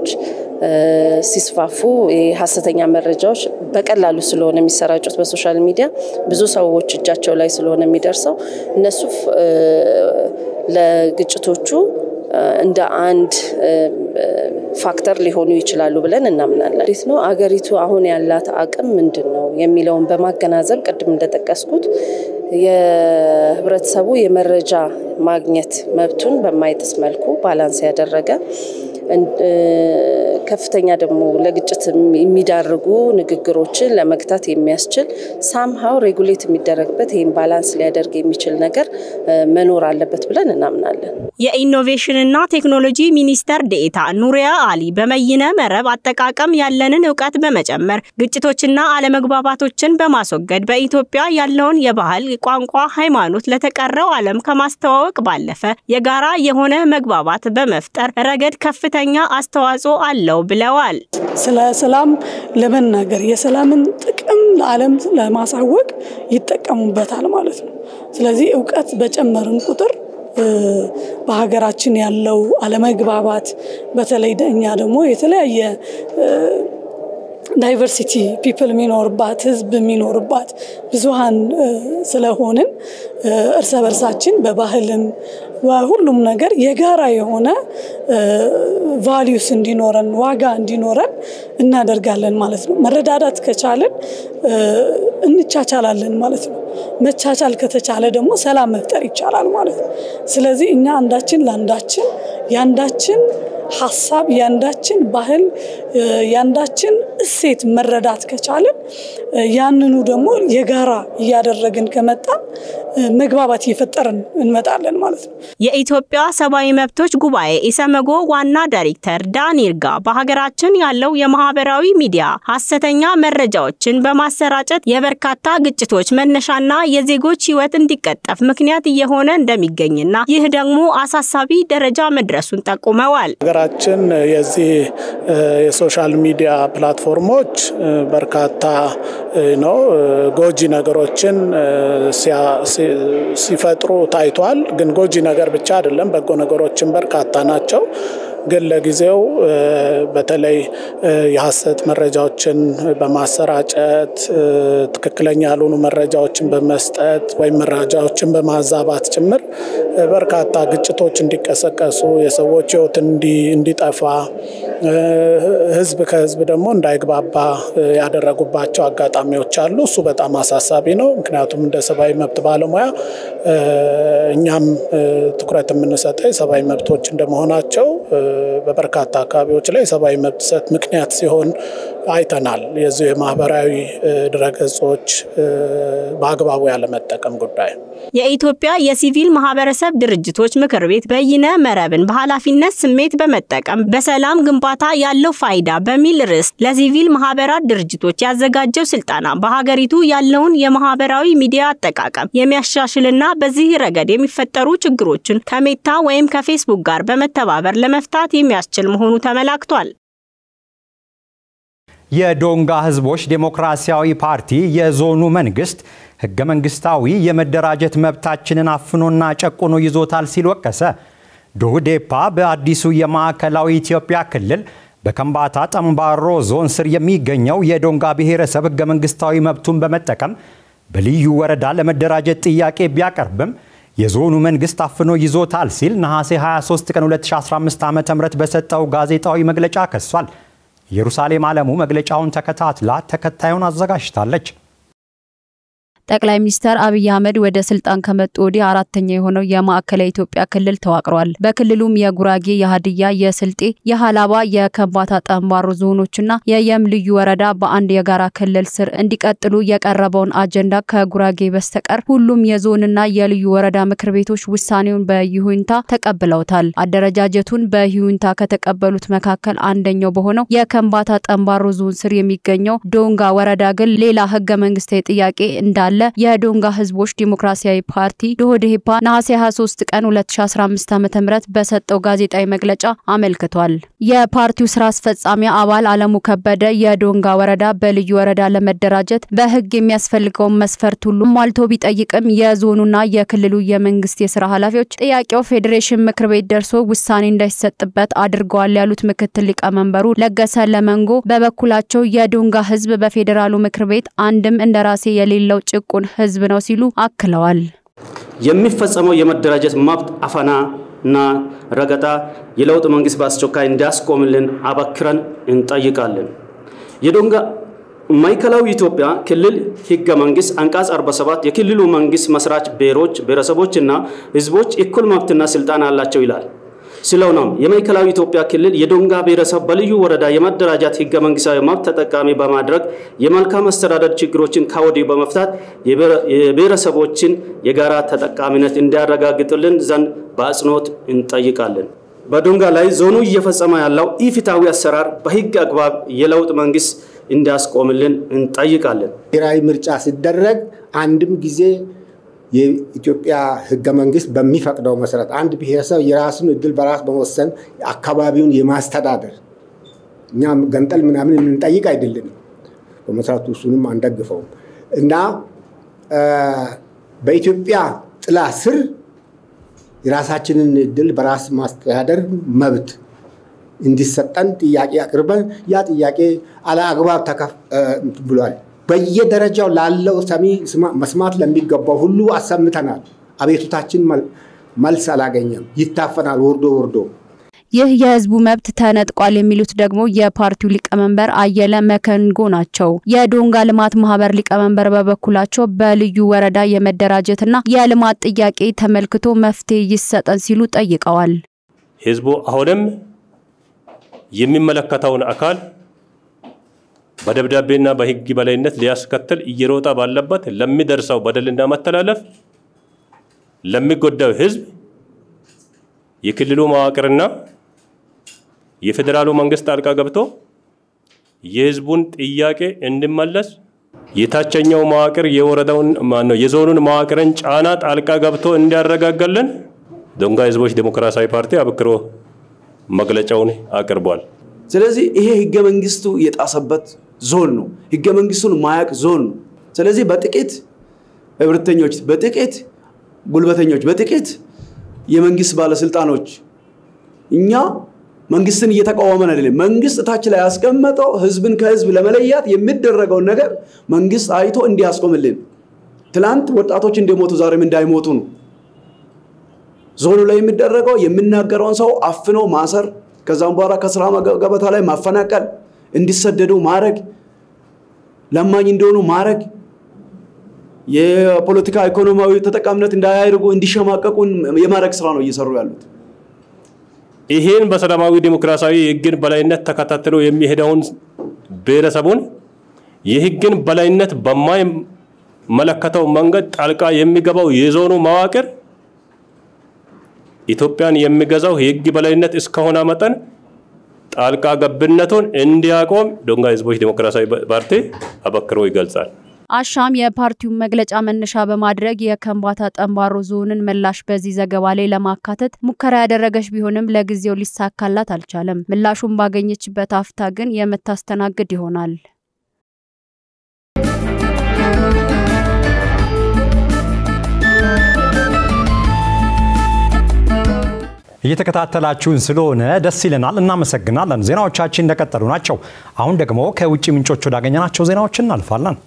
ሲስፋፉ የሀሰተኛ መረጃዎች በቀላሉ ስለሆነ የሚሰራጩት በሶሻል ሚዲያ ብዙ ሰዎች እጃቸው ላይ ስለሆነ የሚደርሰው እነሱ ለግጭቶቹ እንደ አንድ ፋክተር ሊሆኑ ይችላሉ ብለን እናምናለን። እንዴት ነው አገሪቱ አሁን ያላት አቅም ምንድን ነው የሚለውን በማገናዘብ ቅድም እንደጠቀስኩት የህብረተሰቡ የመረጃ ማግኘት መብቱን በማይጥስ መልኩ ባላንስ ያደረገ ከፍተኛ ደግሞ ለግጭት የሚዳርጉ ንግግሮችን ለመግታት የሚያስችል ሳምሃው ሬጉሌት የሚደረግበት ይህን ባላንስ ሊያደርግ የሚችል ነገር መኖር አለበት ብለን እናምናለን። የኢኖቬሽንና ቴክኖሎጂ ሚኒስተር ዴኤታ ኑሪያ አሊ በመይነ መረብ አጠቃቀም ያለንን እውቀት በመጨመር ግጭቶችና አለመግባባቶችን በማስወገድ በኢትዮጵያ ያለውን የባህል ቋንቋ፣ ሃይማኖት ለተቀረው ዓለም ከማስተዋወቅ ባለፈ የጋራ የሆነ መግባባት በመፍጠር ረገድ ከፍተ ከፍተኛ አስተዋጽኦ አለው ብለዋል። ስለ ሰላም ለመናገር የሰላምን ጥቅም ለዓለም ለማሳወቅ ይጠቀሙበታል ማለት ነው። ስለዚህ እውቀት በጨመርን ቁጥር በሀገራችን ያለው አለመግባባት በተለይ እኛ ደግሞ የተለያየ ዳይቨርሲቲ ፒፕል የሚኖርባት ህዝብ የሚኖርባት ብዙሀን ስለሆንን እርሰ በርሳችን በባህልም ሁሉም ነገር የጋራ የሆነ ቫሊዩስ እንዲኖረን ዋጋ እንዲኖረን እናደርጋለን ማለት ነው። መረዳዳት ከቻልን እንቻቻላለን ማለት ነው። መቻቻል ከተቻለ ደግሞ ሰላም መፍጠር ይቻላል ማለት ነው። ስለዚህ እኛ አንዳችን ለአንዳችን የአንዳችን ሀሳብ፣ ያንዳችን ባህል፣ ያንዳችን እሴት መረዳት ከቻልን ያንኑ ደግሞ የጋራ እያደረግን ከመጣን መግባባት እየፈጠርን እንመጣለን ማለት ነው። የኢትዮጵያ ሰብአዊ መብቶች ጉባኤ ኢሰመጎ ዋና ዳይሬክተር ዳን ይርጋ በሀገራችን ያለው የማህበራዊ ሚዲያ ሀሰተኛ መረጃዎችን በማሰራጨት የበርካታ ግጭቶች መነሻና የዜጎች ህይወት እንዲቀጠፍ ምክንያት እየሆነ እንደሚገኝና ይህ ደግሞ አሳሳቢ ደረጃ መድረሱን ጠቁመዋል። በሀገራችን የዚህ የሶሻል ሚዲያ ፕላትፎርሞች በርካታ ነው ጎጂ ነገሮችን ሲፈጥሩ ታይቷል። ግን ጎጂ ነገር ብቻ አይደለም፣ በጎ ነገሮችን በርካታ ናቸው። ግን ለጊዜው በተለይ የሀሰት መረጃዎችን በማሰራጨት ትክክለኛ ያልሆኑ መረጃዎችን በመስጠት ወይም መረጃዎችን በማዛባት ጭምር በርካታ ግጭቶች እንዲቀሰቀሱ የሰዎች ህይወት እንዲጠፋ ህዝብ ከህዝብ ደግሞ እንዳይግባባ ያደረጉባቸው አጋጣሚዎች አሉ። እሱ በጣም አሳሳቢ ነው። ምክንያቱም እንደ ሰብአዊ መብት ባለሙያ እኛም ትኩረት የምንሰጠው የሰብአዊ መብቶች እንደመሆናቸው በበርካታ አካባቢዎች ላይ የሰብአዊ መብት ጥሰት ምክንያት ሲሆን አይተናል። የዚህ የማህበራዊ ድረገጾች በአግባቡ ያለመጠቀም ጉዳይ የኢትዮጵያ የሲቪል ማህበረሰብ ድርጅቶች ምክር ቤት በይነ መረብን በኃላፊነት ስሜት በመጠቀም በሰላም ግንባታ ያለው ፋይዳ በሚል ርዕስ ለሲቪል ማህበራት ድርጅቶች ያዘጋጀው ስልጠና በሀገሪቱ ያለውን የማህበራዊ ሚዲያ አጠቃቀም የሚያሻሽልና በዚህ ረገድ የሚፈጠሩ ችግሮችን ከሜታ ወይም ከፌስቡክ ጋር በመተባበር ለመፍታት የሚያስችል መሆኑ ተመላክቷል። የዶንጋ ህዝቦች ዴሞክራሲያዊ ፓርቲ የዞኑ መንግስት ህገ መንግስታዊ የመደራጀት መብታችንን አፍኖና ጨቁኖ ይዞታል ሲል ወቀሰ። ዶህዴፓ በአዲሱ የማዕከላዊ ኢትዮጵያ ክልል በከምባታ ጠምባሮ ዞን ስር የሚገኘው የዶንጋ ብሔረሰብ ህገ መንግስታዊ መብቱን በመጠቀም በልዩ ወረዳ ለመደራጀት ጥያቄ ቢያቀርብም የዞኑ መንግስት አፍኖ ይዞታል ሲል ነሐሴ 23 ቀን 2015 ዓ.ም በሰጠው ጋዜጣዊ መግለጫ ከሷል። ኢየሩሳሌም ዓለሙ መግለጫውን ተከታትላ ተከታዩን አዘጋጅታለች። ጠቅላይ ሚኒስትር አብይ አህመድ ወደ ስልጣን ከመጡ ወዲህ አራተኛ የሆነው የማዕከላዊ ኢትዮጵያ ክልል ተዋቅሯል። በክልሉም የጉራጌ፣ የሀድያ፣ የስልጤ፣ የሀላባ፣ የከምባታ ጠንባሮ ዞኖችና የየም ልዩ ወረዳ በአንድ የጋራ ክልል ስር እንዲቀጥሉ የቀረበውን አጀንዳ ከጉራጌ በስተቀር ሁሉም የዞንና የልዩ ወረዳ ምክር ቤቶች ውሳኔውን በይሁንታ ተቀብለውታል። አደረጃጀቱን በይሁንታ ከተቀበሉት መካከል አንደኛው በሆነው የከምባታ ጠንባሮ ዞን ስር የሚገኘው ዶንጋ ወረዳ ግን ሌላ ህገ መንግስታዊ ጥያቄ እንዳለ ያለ የዶንጋ ህዝቦች ዲሞክራሲያዊ ፓርቲ ዶሆዴፓ ነሐሴ 23 ቀን 2015 ዓ.ም በሰጠው ጋዜጣዊ መግለጫ አመልክቷል። የፓርቲው ስራ አስፈጻሚ አባል አለሙ ከበደ የዶንጋ ወረዳ በልዩ ወረዳ ለመደራጀት በህግ የሚያስፈልገውን መስፈርት ሁሉ ሟልቶ ቢጠይቅም የዞኑና የክልሉ የመንግስት የስራ ኃላፊዎች ጥያቄው ፌዴሬሽን ምክር ቤት ደርሶ ውሳኔ እንዳይሰጥበት አድርገዋል ያሉት ምክትል ሊቀመንበሩ ለገሰ ለመንጎ በበኩላቸው የዶንጋ ህዝብ በፌዴራሉ ምክር ቤት አንድም እንደራሴ የሌለው ጭቁ የጨቆን ህዝብ ነው ሲሉ አክለዋል። የሚፈጸመው የመደራጀት መብት አፈና እና ረገጣ የለውጥ መንግስት በአስቸኳይ እንዲያስቆምልን አበክረን እንጠይቃለን። የዶንጋ ማዕከላዊ ኢትዮጵያ ክልል ህገ መንግስት አንቀጽ 47 የክልሉ መንግስት መስራች ብሔሮች፣ ብሔረሰቦችና ህዝቦች እኩል መብትና ስልጣን አላቸው ይላል። ነው የማዕከላዊ ኢትዮጵያ ክልል የዶንጋ ብሔረሰብ በልዩ ወረዳ የማደራጃት ህገ መንግስታዊ መብት ተጠቃሚ በማድረግ የመልካም አስተዳደር ችግሮችን ከወዲሁ በመፍታት የብሔረሰቦችን የጋራ ተጠቃሚነት እንዲያረጋግጥልን ዘንድ በአጽንኦት እንጠይቃለን። በዶንጋ ላይ ዞኑ እየፈጸመ ያለው ኢፍትሐዊ አሰራር በህግ አግባብ የለውጥ መንግስት እንዲያስቆምልን እንጠይቃለን። ብሔራዊ ምርጫ ሲደረግ አንድም ጊዜ የኢትዮጵያ ህገ መንግስት በሚፈቅደው መሰረት አንድ ብሔረሰብ የራሱን እድል በራስ በመወሰን አካባቢውን የማስተዳደር እኛ ገንጠል ምናምን የምንጠይቅ አይደለም። በመሰረቱ እሱንም አንደግፈውም እና በኢትዮጵያ ጥላ ስር የራሳችንን እድል በራስ ማስተዳደር መብት እንዲሰጠን ጥያቄ አቅርበን ያ ጥያቄ አለአግባብ ተከፍ ብሏል። በየደረጃው ላለው ሰሚ መስማት ለሚገባው ሁሉ አሰምተናል። አቤቱታችን መልስ አላገኘም። ይታፈናል ወርዶ ወርዶ። ይህ የህዝቡ መብት ተነጥቋል የሚሉት ደግሞ የፓርቲው ሊቀመንበር አየለ መከንጎ ናቸው። የዶንጋ ልማት ማህበር ሊቀመንበር በበኩላቸው በልዩ ወረዳ የመደራጀትና የልማት ጥያቄ ተመልክቶ መፍትሄ ይሰጠን ሲሉ ጠይቀዋል። ህዝቡ አሁንም የሚመለከተውን አካል በደብዳቤና በህግ በላይነት ሊያስከትል እየሮጠ ባለበት ለሚደርሰው በደልና መተላለፍ ለሚጎዳው ህዝብ የክልሉ መዋቅርና የፌዴራሉ መንግስት ጣልቃ ገብቶ የህዝቡን ጥያቄ እንዲመለስ የታችኛው መዋቅር ማነው የዞኑን መዋቅርን ጫና ጣልቃ ገብቶ እንዲያረጋጋልን ዶንጋ ህዝቦች ዴሞክራሲያዊ ፓርቲ አብክሮ መግለጫውን አቅርቧል። ስለዚህ ይሄ ህገ መንግስቱ የጣሰበት ዞን ነው። ህገ መንግስቱን ማያቅ ዞን ነው። ስለዚህ በጥቂት እብርተኞች በጥቂት ጉልበተኞች፣ በጥቂት የመንግስት ባለስልጣኖች እኛ መንግስትን እየተቃወመን አይደለም። መንግስት ታች ላይ ያስቀመጠው ህዝብን ከህዝብ ለመለያት የሚደረገውን ነገር መንግስት አይቶ እንዲያስቆምልን፣ ትላንት ወጣቶች እንደሞቱ ዛሬም እንዳይሞቱ ነው። ዞኑ ላይ የሚደረገው የሚናገረውን ሰው አፍኖ ማሰር፣ ከዛም በኋላ ከስራ ገበታ ላይ ማፈናቀል እንዲሰደዱ ማድረግ፣ ለማኝ እንደሆኑ ማድረግ፣ የፖለቲካ ኢኮኖሚያዊ ተጠቃሚነት እንዳያደርጉ እንዲሸማቀቁ የማድረግ ስራ ነው እየሰሩ ያሉት። ይሄን በሰላማዊ ዴሞክራሲያዊ የህግን በላይነት ተከታትሎ የሚሄደውን ብሔረሰቡን የህግን በላይነት በማይመለከተው መንገድ ጣልቃ የሚገባው የዞኑ መዋቅር ኢትዮጵያን የሚገዛው የህግ በላይነት እስከሆነ መጠን ጣልቃ ገብነቱን እንዲያቆም ዶንጋ ህዝቦች ዴሞክራሲያዊ ፓርቲ አበክሮ ይገልጻል። አሻም የፓርቲውን መግለጫ መነሻ በማድረግ የከምባታ ጠንባሮ ዞንን ምላሽ በዚህ ዘገባ ላይ ለማካተት ሙከራ ያደረገች ቢሆንም ለጊዜው ሊሳካላት አልቻለም። ምላሹን ባገኘችበት አፍታ ግን የምታስተናግድ ይሆናል። እየተከታተላችሁን ስለሆነ ደስ ይለናል፣ እናመሰግናለን። ዜናዎቻችን እንደቀጠሉ ናቸው። አሁን ደግሞ ከውጭ ምንጮች ወዳገኘናቸው ዜናዎች እናልፋለን።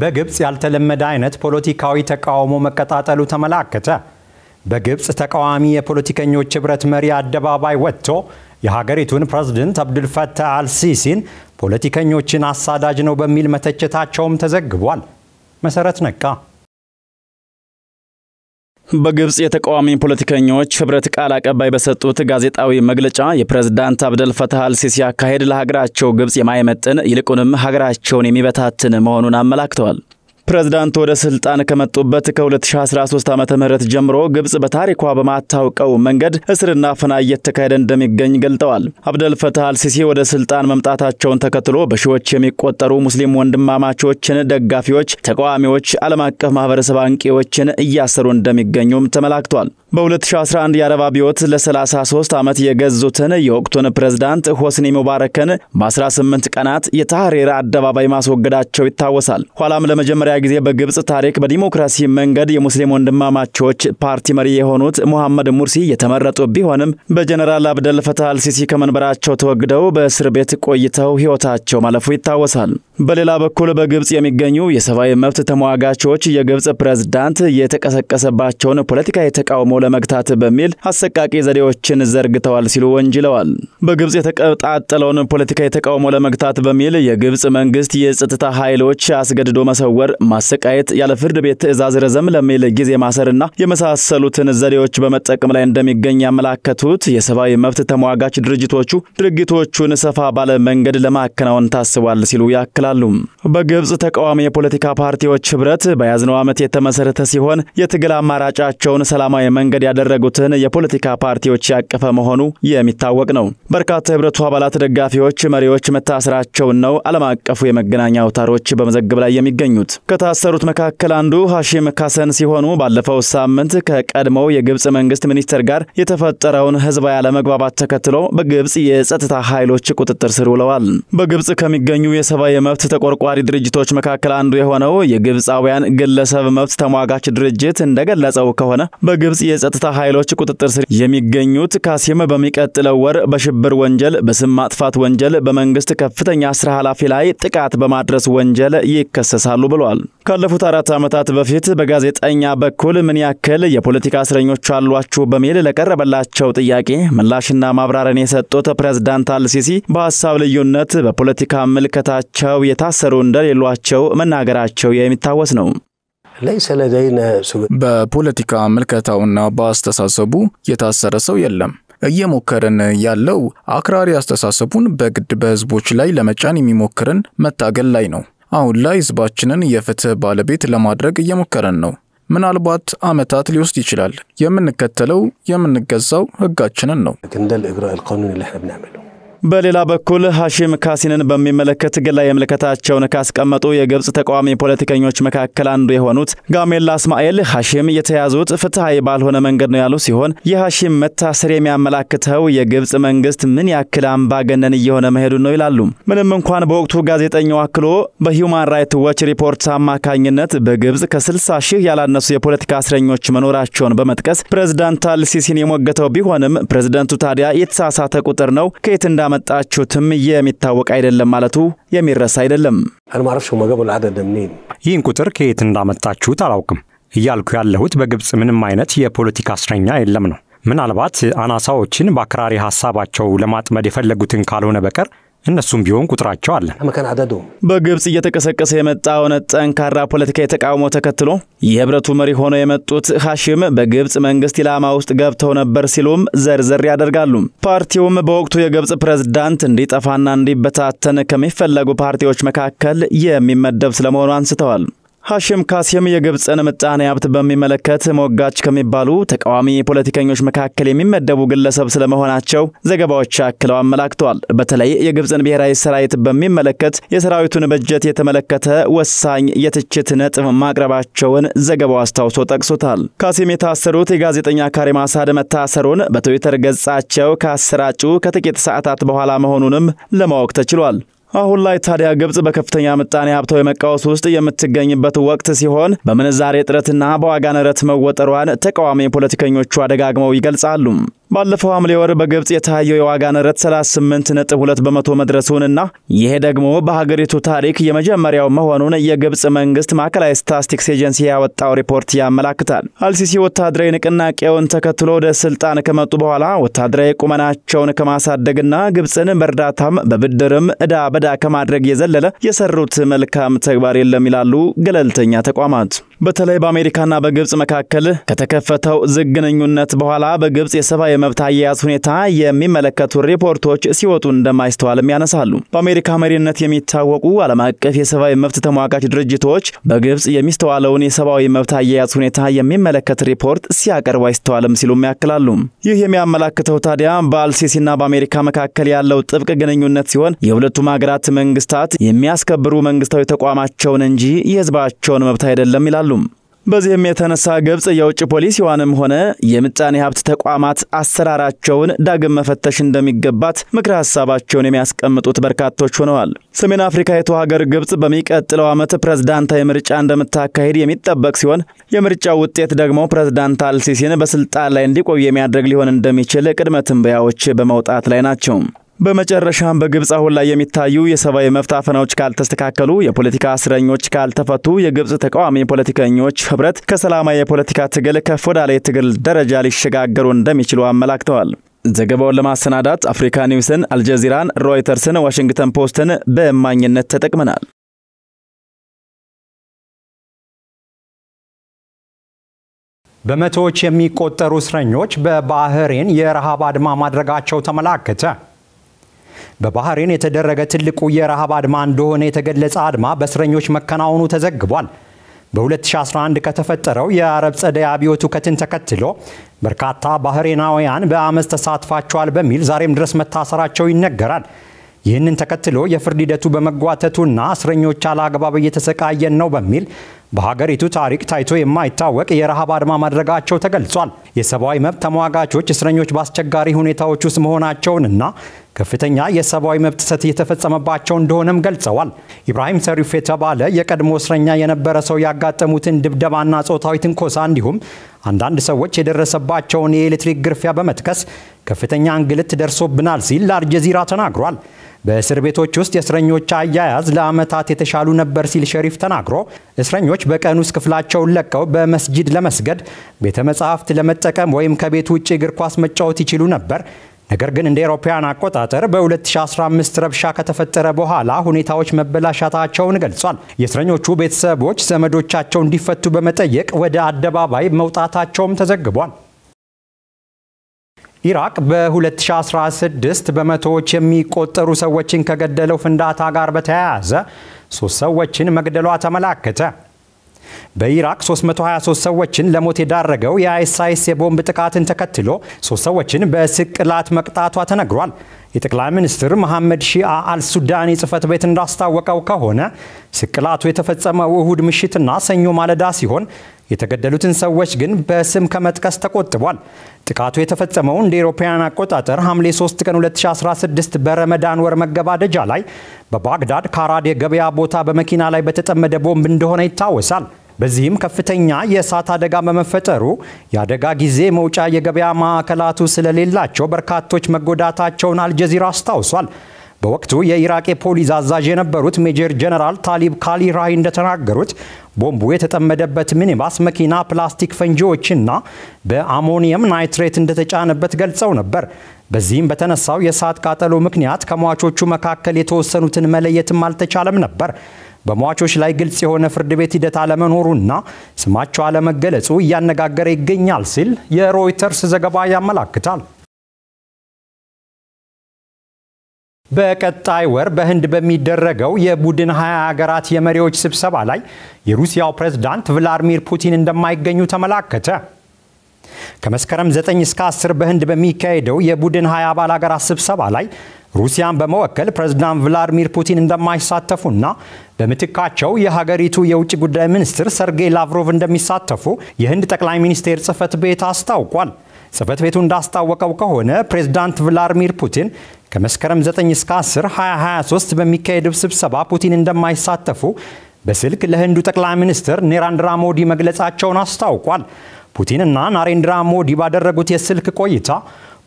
በግብፅ ያልተለመደ አይነት ፖለቲካዊ ተቃውሞ መቀጣጠሉ ተመላከተ። በግብፅ ተቃዋሚ የፖለቲከኞች ህብረት መሪ አደባባይ ወጥቶ የሀገሪቱን ፕሬዝደንት አብዱልፈታህ አልሲሲን ፖለቲከኞችን አሳዳጅ ነው በሚል መተቸታቸውም ተዘግቧል። መሰረት ነቃ በግብጽ የተቃዋሚ ፖለቲከኞች ህብረት ቃል አቀባይ በሰጡት ጋዜጣዊ መግለጫ የፕሬዝዳንት አብደል ፈታህ አልሲሲ አካሄድ ለሀገራቸው ግብጽ የማይመጥን ይልቁንም ሀገራቸውን የሚበታትን መሆኑን አመላክተዋል። ፕሬዝዳንቱ ወደ ስልጣን ከመጡበት ከ2013 ዓ ም ጀምሮ ግብጽ በታሪኳ በማታውቀው መንገድ እስርና ፈና እየተካሄደ እንደሚገኝ ገልጠዋል። አብደልፈታህ አልሲሲ ወደ ስልጣን መምጣታቸውን ተከትሎ በሺዎች የሚቆጠሩ ሙስሊም ወንድማማቾችን ደጋፊዎች፣ ተቃዋሚዎች፣ ዓለም አቀፍ ማህበረሰብ አንቂዎችን እያሰሩ እንደሚገኙም ተመላክቷል። በ2011 የአረብ አብዮት ለ33 ዓመት የገዙትን የወቅቱን ፕሬዝዳንት ሆስኒ ሙባረክን በ18 ቀናት የታህሪር አደባባይ ማስወገዳቸው ይታወሳል። ኋላም ለመጀመሪያ ለመጀመሪያ ጊዜ በግብፅ ታሪክ በዲሞክራሲ መንገድ የሙስሊም ወንድማማቾች ፓርቲ መሪ የሆኑት ሙሐመድ ሙርሲ የተመረጡ ቢሆንም በጀነራል አብደል ፈታህ አልሲሲ ከመንበራቸው ተወግደው በእስር ቤት ቆይተው ሕይወታቸው ማለፉ ይታወሳል። በሌላ በኩል በግብፅ የሚገኙ የሰብአዊ መብት ተሟጋቾች የግብፅ ፕሬዝዳንት የተቀሰቀሰባቸውን ፖለቲካዊ ተቃውሞ ለመግታት በሚል አሰቃቂ ዘዴዎችን ዘርግተዋል ሲሉ ወንጅለዋል። በግብጽ የተቀጣጠለውን ፖለቲካዊ ተቃውሞ ለመግታት በሚል የግብጽ መንግስት የጸጥታ ኃይሎች አስገድዶ መሰወር፣ ማሰቃየት፣ ያለ ፍርድ ቤት ትዕዛዝ ረዘም ለሚል ጊዜ ማሰርና የመሳሰሉትን ዘዴዎች በመጠቀም ላይ እንደሚገኝ ያመላከቱት የሰብአዊ መብት ተሟጋች ድርጅቶቹ ድርጊቶቹን ሰፋ ባለ መንገድ ለማከናወን ታስቧል ሲሉ ያክላሉ። በግብጽ ተቃዋሚ የፖለቲካ ፓርቲዎች ህብረት በያዝነው ዓመት የተመሰረተ ሲሆን የትግል አማራጫቸውን ሰላማዊ መንገድ ያደረጉትን የፖለቲካ ፓርቲዎች ያቀፈ መሆኑ የሚታወቅ ነው። በርካታ የህብረቱ አባላት ደጋፊዎች፣ መሪዎች መታሰራቸውን ነው ዓለም አቀፉ የመገናኛ አውታሮች በመዘግብ ላይ የሚገኙት። ከታሰሩት መካከል አንዱ ሐሺም ካሰን ሲሆኑ ባለፈው ሳምንት ከቀድሞው የግብፅ መንግስት ሚኒስትር ጋር የተፈጠረውን ህዝባዊ አለመግባባት ተከትሎ በግብፅ የጸጥታ ኃይሎች ቁጥጥር ስር ውለዋል። በግብፅ ከሚገኙ የሰብአዊ መብት ተቆርቋሪ ድርጅቶች መካከል አንዱ የሆነው የግብፃውያን ግለሰብ መብት ተሟጋች ድርጅት እንደገለጸው ከሆነ በግብፅ የጸጥታ ኃይሎች ቁጥጥር ስር የሚገኙት ካሲም በሚቀጥለው ወር በሽ በሽብር ወንጀል፣ በስም ማጥፋት ወንጀል፣ በመንግስት ከፍተኛ ስራ ኃላፊ ላይ ጥቃት በማድረስ ወንጀል ይከሰሳሉ ብለዋል። ካለፉት አራት ዓመታት በፊት በጋዜጠኛ በኩል ምን ያክል የፖለቲካ እስረኞች አሏችሁ በሚል ለቀረበላቸው ጥያቄ ምላሽና ማብራሪያን የሰጡት ፕሬዝዳንት አልሲሲ በሀሳብ ልዩነት በፖለቲካ ምልከታቸው የታሰሩ እንደሌሏቸው መናገራቸው የሚታወስ ነው። በፖለቲካ ምልከታውና በአስተሳሰቡ የታሰረ ሰው የለም። እየሞከርን ያለው አክራሪ አስተሳሰቡን በግድ በህዝቦች ላይ ለመጫን የሚሞክርን መታገል ላይ ነው። አሁን ላይ ህዝባችንን የፍትህ ባለቤት ለማድረግ እየሞከረን ነው። ምናልባት አመታት ሊወስድ ይችላል። የምንከተለው የምንገዛው ህጋችንን ነው። በሌላ በኩል ሐሺም ካሲንን በሚመለከት ግላ የምልከታቸውን ካስቀመጡ የግብፅ ተቃዋሚ ፖለቲከኞች መካከል አንዱ የሆኑት ጋሜላ እስማኤል ሐሺም የተያዙት ፍትሐዊ ባልሆነ መንገድ ነው ያሉ ሲሆን የሐሺም መታሰር የሚያመላክተው የግብፅ መንግስት ምን ያክል አምባገነን እየሆነ መሄዱን ነው ይላሉ። ምንም እንኳን በወቅቱ ጋዜጠኛው አክሎ በሂውማን ራይት ዎች ሪፖርት አማካኝነት በግብፅ ከ60 ሺህ ያላነሱ የፖለቲካ እስረኞች መኖራቸውን በመጥቀስ ፕሬዝዳንት አልሲሲን የሞገተው ቢሆንም ፕሬዝደንቱ ታዲያ የተሳሳተ ቁጥር ነው ከየት እንዳመ ትምዬ የሚታወቅ አይደለም ማለቱ የሚረሳ አይደለም። ይህን ቁጥር ከየት እንዳመጣችሁት አላውቅም። እያልኩ ያለሁት በግብፅ ምንም አይነት የፖለቲካ እስረኛ የለም ነው። ምናልባት አናሳዎችን በአክራሪ ሀሳባቸው ለማጥመድ የፈለጉትን ካልሆነ በቀር እነሱም ቢሆን ቁጥራቸው አለ። በግብፅ እየተቀሰቀሰ የመጣውን ጠንካራ ፖለቲካዊ ተቃውሞ ተከትሎ የህብረቱ መሪ ሆነው የመጡት ሐሽም በግብፅ መንግስት ኢላማ ውስጥ ገብተው ነበር ሲሉም ዘርዘር ያደርጋሉ። ፓርቲውም በወቅቱ የግብፅ ፕሬዝዳንት እንዲጠፋና እንዲበታተን ከሚፈለጉ ፓርቲዎች መካከል የሚመደብ ስለመሆኑ አንስተዋል። ሐሽም ካሲም የግብፅን ምጣኔ ሀብት በሚመለከት ሞጋች ከሚባሉ ተቃዋሚ ፖለቲከኞች መካከል የሚመደቡ ግለሰብ ስለመሆናቸው ዘገባዎች አክለው አመላክተዋል። በተለይ የግብፅን ብሔራዊ ሰራዊት በሚመለከት የሰራዊቱን በጀት የተመለከተ ወሳኝ የትችት ነጥብ ማቅረባቸውን ዘገባው አስታውሶ ጠቅሶታል። ካሲም የታሰሩት የጋዜጠኛ ካሪም አሳድ መታሰሩን በትዊተር ገጻቸው ከአሰራጩ ከጥቂት ሰዓታት በኋላ መሆኑንም ለማወቅ ተችሏል። አሁን ላይ ታዲያ ግብጽ በከፍተኛ ምጣኔ ሀብታዊ መቃወስ ውስጥ የምትገኝበት ወቅት ሲሆን በምንዛሬ እጥረትና በዋጋ ንረት መወጠሯን ተቃዋሚ ፖለቲከኞቹ አደጋግመው ይገልጻሉ። ባለፈው ሐምሌ ወር በግብፅ የታየው የዋጋ ንረት 38.2 በመቶ መድረሱንና ይሄ ደግሞ በሀገሪቱ ታሪክ የመጀመሪያው መሆኑን የግብፅ መንግስት ማዕከላዊ ስታስቲክስ ኤጀንሲ ያወጣው ሪፖርት ያመላክታል። አልሲሲ ወታደራዊ ንቅናቄውን ተከትሎ ወደ ስልጣን ከመጡ በኋላ ወታደራዊ ቁመናቸውን ከማሳደግና ግብፅን በእርዳታም በብድርም እዳ በዳ ከማድረግ የዘለለ የሰሩት መልካም ተግባር የለም ይላሉ ገለልተኛ ተቋማት። በተለይ በአሜሪካና በግብፅ መካከል ከተከፈተው ዝግ ግንኙነት በኋላ በግብፅ የሰብአዊ የመብት አያያዝ ሁኔታ የሚመለከቱ ሪፖርቶች ሲወጡ እንደማይስተዋልም ያነሳሉ። በአሜሪካ መሪነት የሚታወቁ ዓለም አቀፍ የሰብአዊ መብት ተሟጋች ድርጅቶች በግብፅ የሚስተዋለውን የሰብአዊ መብት አያያዝ ሁኔታ የሚመለከት ሪፖርት ሲያቀርቡ አይስተዋልም ሲሉም ያክላሉ። ይህ የሚያመላክተው ታዲያ በአልሲሲና በአሜሪካ መካከል ያለው ጥብቅ ግንኙነት ሲሆን የሁለቱም ሀገራት መንግስታት የሚያስከብሩ መንግስታዊ ተቋማቸውን እንጂ የህዝባቸውን መብት አይደለም ይላሉ። በዚህም የተነሳ ግብጽ የውጭ ፖሊሲዋንም ሆነ የምጣኔ ሀብት ተቋማት አሰራራቸውን ዳግም መፈተሽ እንደሚገባት ምክረ ሀሳባቸውን የሚያስቀምጡት በርካቶች ሆነዋል። ሰሜን አፍሪካዊቱ ሀገር ግብጽ በሚቀጥለው ዓመት ፕሬዝዳንታዊ ምርጫ እንደምታካሄድ የሚጠበቅ ሲሆን የምርጫው ውጤት ደግሞ ፕሬዝዳንት አልሲሲን በስልጣን ላይ እንዲቆዩ የሚያደርግ ሊሆን እንደሚችል ቅድመ ትንበያዎች በመውጣት ላይ ናቸው። በመጨረሻም በግብፅ አሁን ላይ የሚታዩ የሰብአዊ መብት አፈናዎች ካልተስተካከሉ፣ የፖለቲካ እስረኞች ካልተፈቱ የግብፅ ተቃዋሚ ፖለቲከኞች ህብረት ከሰላማዊ የፖለቲካ ትግል ከፍ ወዳለ የትግል ደረጃ ሊሸጋገሩ እንደሚችሉ አመላክተዋል። ዘገባውን ለማሰናዳት አፍሪካ ኒውስን፣ አልጀዚራን፣ ሮይተርስን፣ ዋሽንግተን ፖስትን በእማኝነት ተጠቅመናል። በመቶዎች የሚቆጠሩ እስረኞች በባህሬን የረሃብ አድማ ማድረጋቸው ተመላከተ። በባህሬን የተደረገ ትልቁ የረሃብ አድማ እንደሆነ የተገለጸ አድማ በእስረኞች መከናወኑ ተዘግቧል። በ2011 ከተፈጠረው የአረብ ጸደይ አብዮቱ ከትን ተከትሎ በርካታ ባህሬናውያን በአመፅ ተሳትፋቸዋል በሚል ዛሬም ድረስ መታሰራቸው ይነገራል። ይህንን ተከትሎ የፍርድ ሂደቱ በመጓተቱና እስረኞች አላግባብ እየተሰቃየን ነው በሚል በሀገሪቱ ታሪክ ታይቶ የማይታወቅ የረሃብ አድማ ማድረጋቸው ተገልጿል። የሰብአዊ መብት ተሟጋቾች እስረኞች በአስቸጋሪ ሁኔታዎች ውስጥ መሆናቸውንና ከፍተኛ የሰብአዊ መብት ጥሰት እየተፈጸመባቸው እንደሆነም ገልጸዋል። ኢብራሂም ሰሪፍ የተባለ የቀድሞ እስረኛ የነበረ ሰው ያጋጠሙትን ድብደባና ጾታዊ ትንኮሳ እንዲሁም አንዳንድ ሰዎች የደረሰባቸውን የኤሌክትሪክ ግርፊያ በመጥቀስ ከፍተኛ እንግልት ደርሶብናል ሲል ለአልጀዚራ ተናግሯል። በእስር ቤቶች ውስጥ የእስረኞች አያያዝ ለዓመታት የተሻሉ ነበር ሲል ሸሪፍ ተናግሮ እስረኞች በቀን ውስጥ ክፍላቸውን ለቀው በመስጂድ ለመስገድ፣ ቤተ መጻሕፍት ለመጠቀም ወይም ከቤት ውጭ እግር ኳስ መጫወት ይችሉ ነበር። ነገር ግን እንደ ኤሮፓውያን አቆጣጠር በ2015 ረብሻ ከተፈጠረ በኋላ ሁኔታዎች መበላሻታቸውን ገልጿል። የእስረኞቹ ቤተሰቦች ዘመዶቻቸው እንዲፈቱ በመጠየቅ ወደ አደባባይ መውጣታቸውም ተዘግቧል። ኢራቅ በ2016 በመቶዎች የሚቆጠሩ ሰዎችን ከገደለው ፍንዳታ ጋር በተያያዘ ሶስት ሰዎችን መግደሏ ተመላከተ። በኢራቅ 323 ሰዎችን ለሞት የዳረገው የአይሳይስ የቦምብ ጥቃትን ተከትሎ ሶስት ሰዎችን በስቅላት መቅጣቷ ተነግሯል። የጠቅላይ ሚኒስትር መሐመድ ሺአ አልሱዳኒ ጽህፈት ቤት እንዳስታወቀው ከሆነ ስቅላቱ የተፈጸመው እሁድ ምሽትና ሰኞ ማለዳ ሲሆን የተገደሉትን ሰዎች ግን በስም ከመጥቀስ ተቆጥቧል። ጥቃቱ የተፈጸመው እንደ ኤሮፓውያን አቆጣጠር ሐምሌ 3 ቀን 2016 በረመዳን ወር መገባደጃ ላይ በባግዳድ ካራድ የገበያ ቦታ በመኪና ላይ በተጠመደ ቦምብ እንደሆነ ይታወሳል። በዚህም ከፍተኛ የእሳት አደጋ በመፈጠሩ የአደጋ ጊዜ መውጫ የገበያ ማዕከላቱ ስለሌላቸው በርካቶች መጎዳታቸውን አልጀዚራ አስታውሷል። በወቅቱ የኢራቅ ፖሊስ አዛዥ የነበሩት ሜጀር ጀነራል ታሊብ ካሊራሂ እንደተናገሩት ቦምቡ የተጠመደበት ሚኒባስ መኪና ፕላስቲክ ፈንጂዎችና በአሞኒየም ናይትሬት እንደተጫነበት ገልጸው ነበር። በዚህም በተነሳው የእሳት ቃጠሎ ምክንያት ከሟቾቹ መካከል የተወሰኑትን መለየትም አልተቻለም ነበር። በሟቾች ላይ ግልጽ የሆነ ፍርድ ቤት ሂደት አለመኖሩና ስማቸው አለመገለጹ እያነጋገረ ይገኛል ሲል የሮይተርስ ዘገባ ያመላክታል። በቀጣይ ወር በህንድ በሚደረገው የቡድን ሀያ ሀገራት የመሪዎች ስብሰባ ላይ የሩሲያው ፕሬዝዳንት ቭላድሚር ፑቲን እንደማይገኙ ተመላከተ። ከመስከረም 9 እስከ 10 በህንድ በሚካሄደው የቡድን ሀያ አባል ሀገራት ስብሰባ ላይ ሩሲያን በመወከል ፕሬዝዳንት ቭላድሚር ፑቲን እንደማይሳተፉና በምትካቸው የሀገሪቱ የውጭ ጉዳይ ሚኒስትር ሰርጌይ ላቭሮቭ እንደሚሳተፉ የህንድ ጠቅላይ ሚኒስቴር ጽህፈት ቤት አስታውቋል። ጽህፈት ቤቱ እንዳስታወቀው ከሆነ ፕሬዝዳንት ቭላድሚር ፑቲን ከመስከረም 9 እስከ 10 2023 በሚካሄደው ስብሰባ ፑቲን እንደማይሳተፉ በስልክ ለህንዱ ጠቅላይ ሚኒስትር ኔራንድራ ሞዲ መግለጻቸውን አስታውቋል። ፑቲንና ናሬንድራ ሞዲ ባደረጉት የስልክ ቆይታ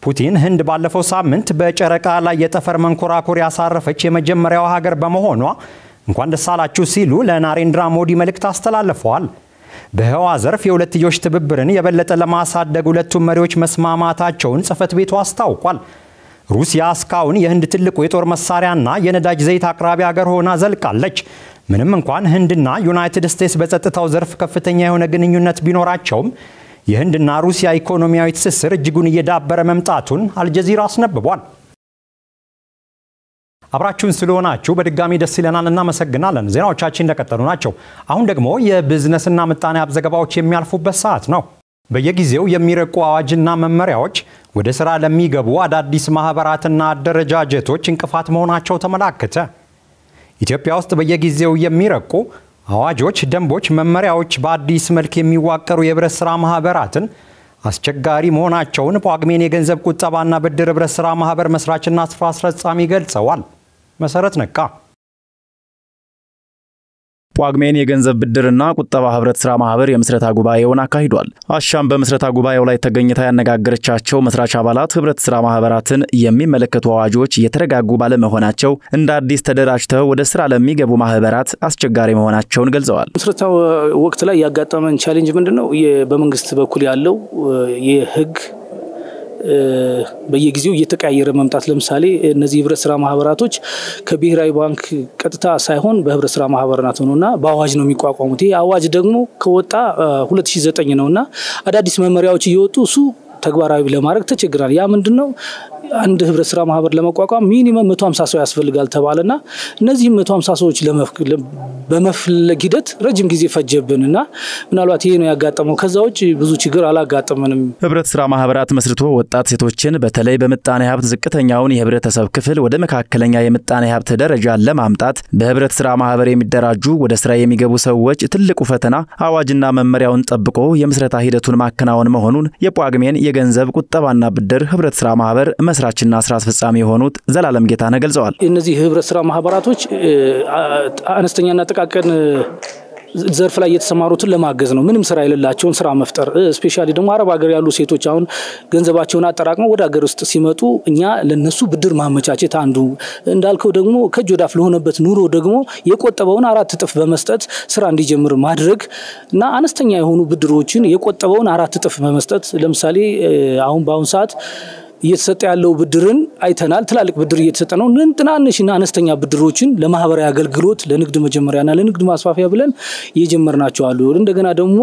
ፑቲን ህንድ ባለፈው ሳምንት በጨረቃ ላይ የጠፈር መንኮራኩር ያሳረፈች የመጀመሪያው ሀገር በመሆኗ እንኳን ደስ አላችሁ ሲሉ ለናሬንድራ ሞዲ መልእክት አስተላልፈዋል። በህዋ ዘርፍ የሁለትዮሽ ትብብርን የበለጠ ለማሳደግ ሁለቱም መሪዎች መስማማታቸውን ጽህፈት ቤቱ አስታውቋል። ሩሲያ እስካሁን የህንድ ትልቁ የጦር መሳሪያና የነዳጅ ዘይት አቅራቢ አገር ሆና ዘልቃለች። ምንም እንኳን ህንድና ዩናይትድ ስቴትስ በጸጥታው ዘርፍ ከፍተኛ የሆነ ግንኙነት ቢኖራቸውም የህንድና ሩሲያ ኢኮኖሚያዊ ትስስር እጅጉን እየዳበረ መምጣቱን አልጀዚራ አስነብቧል። አብራችሁን ስለሆናችሁ በድጋሚ ደስ ይለናል፣ እናመሰግናለን። ዜናዎቻችን እንደቀጠሉ ናቸው። አሁን ደግሞ የቢዝነስና ምጣኔ ሀብት ዘገባዎች የሚያልፉበት ሰዓት ነው። በየጊዜው የሚረቁ አዋጅና መመሪያዎች ወደ ስራ ለሚገቡ አዳዲስ ማኅበራትና አደረጃጀቶች እንቅፋት መሆናቸው ተመላከተ። ኢትዮጵያ ውስጥ በየጊዜው የሚረቁ አዋጆች፣ ደንቦች፣ መመሪያዎች በአዲስ መልክ የሚዋቀሩ የህብረት ሥራ ማኅበራትን አስቸጋሪ መሆናቸውን ጳጉሜን የገንዘብ ቁጠባና ብድር ህብረት ሥራ ማኅበር መስራችና ስራ አስፈጻሚ ገልጸዋል። መሰረት ነቃ። ጳጉሜን የገንዘብ ብድርና ቁጠባ ህብረት ስራ ማህበር የምስረታ ጉባኤውን አካሂዷል። አሻም በምስረታ ጉባኤው ላይ ተገኝታ ያነጋገረቻቸው መስራች አባላት ህብረት ስራ ማህበራትን የሚመለከቱ አዋጆች የተረጋጉ ባለመሆናቸው እንደ አዲስ ተደራጅተው ወደ ስራ ለሚገቡ ማህበራት አስቸጋሪ መሆናቸውን ገልጸዋል። ምስረታ ወቅት ላይ ያጋጠመን ቻሌንጅ ምንድን ነው? በመንግስት በኩል ያለው የህግ በየጊዜው እየተቀያየረ መምጣት ለምሳሌ እነዚህ ህብረት ስራ ማህበራቶች ከብሔራዊ ባንክ ቀጥታ ሳይሆን በህብረት ስራ ማህበራት እና በአዋጅ ነው የሚቋቋሙት። ይሄ አዋጅ ደግሞ ከወጣ 2009 እና አዳዲስ መመሪያዎች እየወጡ እሱ ተግባራዊ ለማድረግ ተቸግራል። ያ ምንድን ነው? አንድ ህብረት ስራ ማህበር ለመቋቋም ሚኒመም መቶ ሀምሳ ሰው ያስፈልጋል ተባለና እነዚህም መቶ ሀምሳ ሰዎች በመፍለግ ሂደት ረጅም ጊዜ ፈጀብን እና ምናልባት ይሄ ነው ያጋጠመው። ከዛ ውጭ ብዙ ችግር አላጋጠመንም። ህብረት ስራ ማህበራት መስርቶ ወጣት ሴቶችን በተለይ በምጣኔ ሀብት ዝቅተኛውን የህብረተሰብ ክፍል ወደ መካከለኛ የምጣኔ ሀብት ደረጃ ለማምጣት በህብረት ስራ ማህበር የሚደራጁ ወደ ስራ የሚገቡ ሰዎች ትልቁ ፈተና አዋጅና መመሪያውን ጠብቆ የምስረታ ሂደቱን ማከናወን መሆኑን የጳጉሜን የገንዘብ ቁጠባና ብድር ህብረት ስራ ማህበር መስራችና ስራ አስፈጻሚ የሆኑት ዘላለም ጌታነህ ገልጸዋል። እነዚህ ህብረት ስራ ማህበራቶች አነስተኛና ጥቃቅን ዘርፍ ላይ የተሰማሩትን ለማገዝ ነው። ምንም ስራ የሌላቸውን ስራ መፍጠር፣ እስፔሻሊ ደግሞ አረብ ሀገር ያሉ ሴቶች አሁን ገንዘባቸውን አጠራቅመው ወደ ሀገር ውስጥ ሲመጡ እኛ ለነሱ ብድር ማመቻቸት አንዱ እንዳልከው ደግሞ ከእጅ ወዳፍ ለሆነበት ኑሮ ደግሞ የቆጠበውን አራት እጥፍ በመስጠት ስራ እንዲጀምር ማድረግ እና አነስተኛ የሆኑ ብድሮችን የቆጠበውን አራት እጥፍ በመስጠት ለምሳሌ አሁን በአሁን ሰዓት እየተሰጠ ያለው ብድርን አይተናል። ትላልቅ ብድር እየተሰጠ ነው። ንን ትናንሽና አነስተኛ ብድሮችን ለማህበራዊ አገልግሎት፣ ለንግድ መጀመሪያና ለንግድ ማስፋፊያ ብለን እየጀመርናቸው አሉ። እንደገና ደግሞ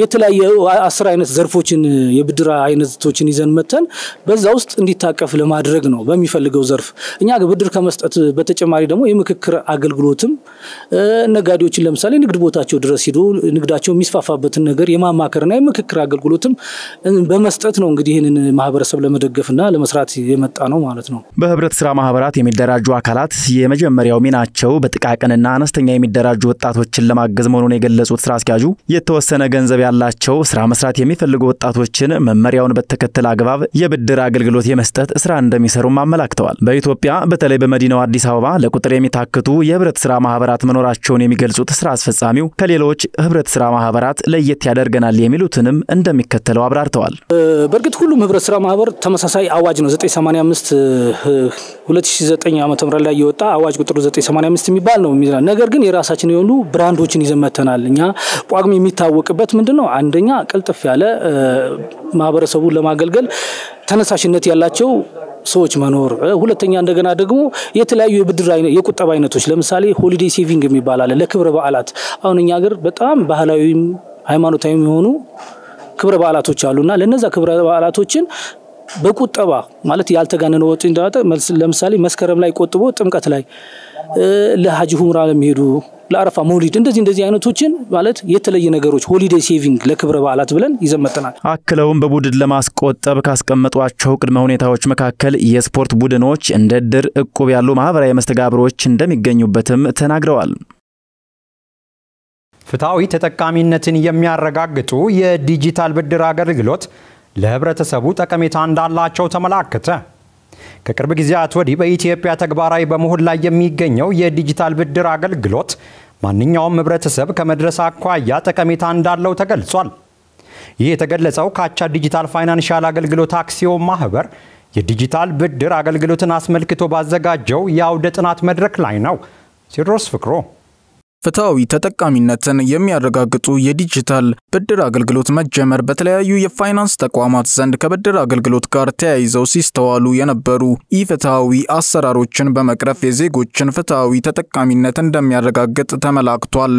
የተለያየ አስር አይነት ዘርፎችን የብድር አይነቶችን ይዘን መተን በዛ ውስጥ እንዲታቀፍ ለማድረግ ነው በሚፈልገው ዘርፍ። እኛ ብድር ከመስጠት በተጨማሪ ደግሞ የምክክር አገልግሎትም ነጋዴዎችን ለምሳሌ ንግድ ቦታቸው ድረስ ሂዶ ንግዳቸው የሚስፋፋበትን ነገር የማማከርና የምክክር አገልግሎትም በመስጠት ነው እንግዲህ ይህንን ማህበረሰብ ለመደገፍና ለመስራት የመጣ ነው ማለት ነው። በህብረት ስራ ማህበራት የሚደራጁ አካላት የመጀመሪያው ሚናቸው በጥቃቅንና አነስተኛ የሚደራጁ ወጣቶችን ለማገዝ መሆኑን የገለጹት ስራ አስኪያጁ የተወሰነ ገንዘብ ያላቸው ስራ መስራት የሚፈልጉ ወጣቶችን መመሪያውን በተከተለ አግባብ የብድር አገልግሎት የመስጠት ስራ እንደሚሰሩም አመላክተዋል። በኢትዮጵያ በተለይ በመዲናው አዲስ አበባ ለቁጥር የሚታክቱ የህብረት ስራ ማህበራት መኖራቸውን የሚገልጹት ስራ አስፈጻሚው ከሌሎች ህብረት ስራ ማህበራት ለየት ያደርገናል የሚሉትንም እንደሚከተለው አብራርተዋል። በእርግጥ ሁሉ ህብረት ስራ ማህበር ተመሳሳይ አዋጅ ነው 985 2009 ም ላይ የወጣ አዋጅ ቁጥሩ 985 የሚባል ነው የሚላል። ነገር ግን የራሳችን የሆኑ ብራንዶችን ይዘመተናል እኛ ጳጉሜ የሚታወቅበት ምንድን ነው? አንደኛ ቅልጥፍ ያለ ማህበረሰቡን ለማገልገል ተነሳሽነት ያላቸው ሰዎች መኖር፣ ሁለተኛ እንደገና ደግሞ የተለያዩ የብድር የቁጠባ አይነቶች ለምሳሌ ሆሊዴ ሴቪንግ የሚባል አለ ለክብረ በዓላት። አሁን እኛ ሀገር በጣም ባህላዊም ሃይማኖታዊም የሆኑ ክብረ በዓላቶች አሉና ለነዛ ክብረ በዓላቶችን በቁጠባ ማለት ያልተጋነነ ወጪ እንዳወጣ ለምሳሌ መስከረም ላይ ቆጥቦ ጥምቀት ላይ ለሀጅ ሁምራ ለሚሄዱ ለአረፋ መውሊድ እንደዚህ እንደዚህ አይነቶችን ማለት የተለየ ነገሮች ሆሊዴ ሴቪንግ ለክብረ በዓላት ብለን ይዘመጠናል። አክለውም በቡድን ለማስቆጠብ ካስቀመጧቸው ቅድመ ሁኔታዎች መካከል የስፖርት ቡድኖች እንደ ድር፣ እቁብ ያሉ ማህበራዊ መስተጋብሮች እንደሚገኙበትም ተናግረዋል። ፍትሐዊ ተጠቃሚነትን የሚያረጋግጡ የዲጂታል ብድር አገልግሎት ለህብረተሰቡ ጠቀሜታ እንዳላቸው ተመላከተ። ከቅርብ ጊዜያት ወዲህ በኢትዮጵያ ተግባራዊ በመሆን ላይ የሚገኘው የዲጂታል ብድር አገልግሎት ማንኛውም ህብረተሰብ ከመድረስ አኳያ ጠቀሜታ እንዳለው ተገልጿል። ይህ የተገለጸው ካቻ ዲጂታል ፋይናንሻል አገልግሎት አክሲዮን ማህበር የዲጂታል ብድር አገልግሎትን አስመልክቶ ባዘጋጀው የአውደ ጥናት መድረክ ላይ ነው። ቴዎድሮስ ፍቅሮ ፍትሐዊ ተጠቃሚነትን የሚያረጋግጡ የዲጂታል ብድር አገልግሎት መጀመር በተለያዩ የፋይናንስ ተቋማት ዘንድ ከብድር አገልግሎት ጋር ተያይዘው ሲስተዋሉ የነበሩ ኢፍትሐዊ አሰራሮችን በመቅረፍ የዜጎችን ፍትሐዊ ተጠቃሚነት እንደሚያረጋግጥ ተመላክቷል።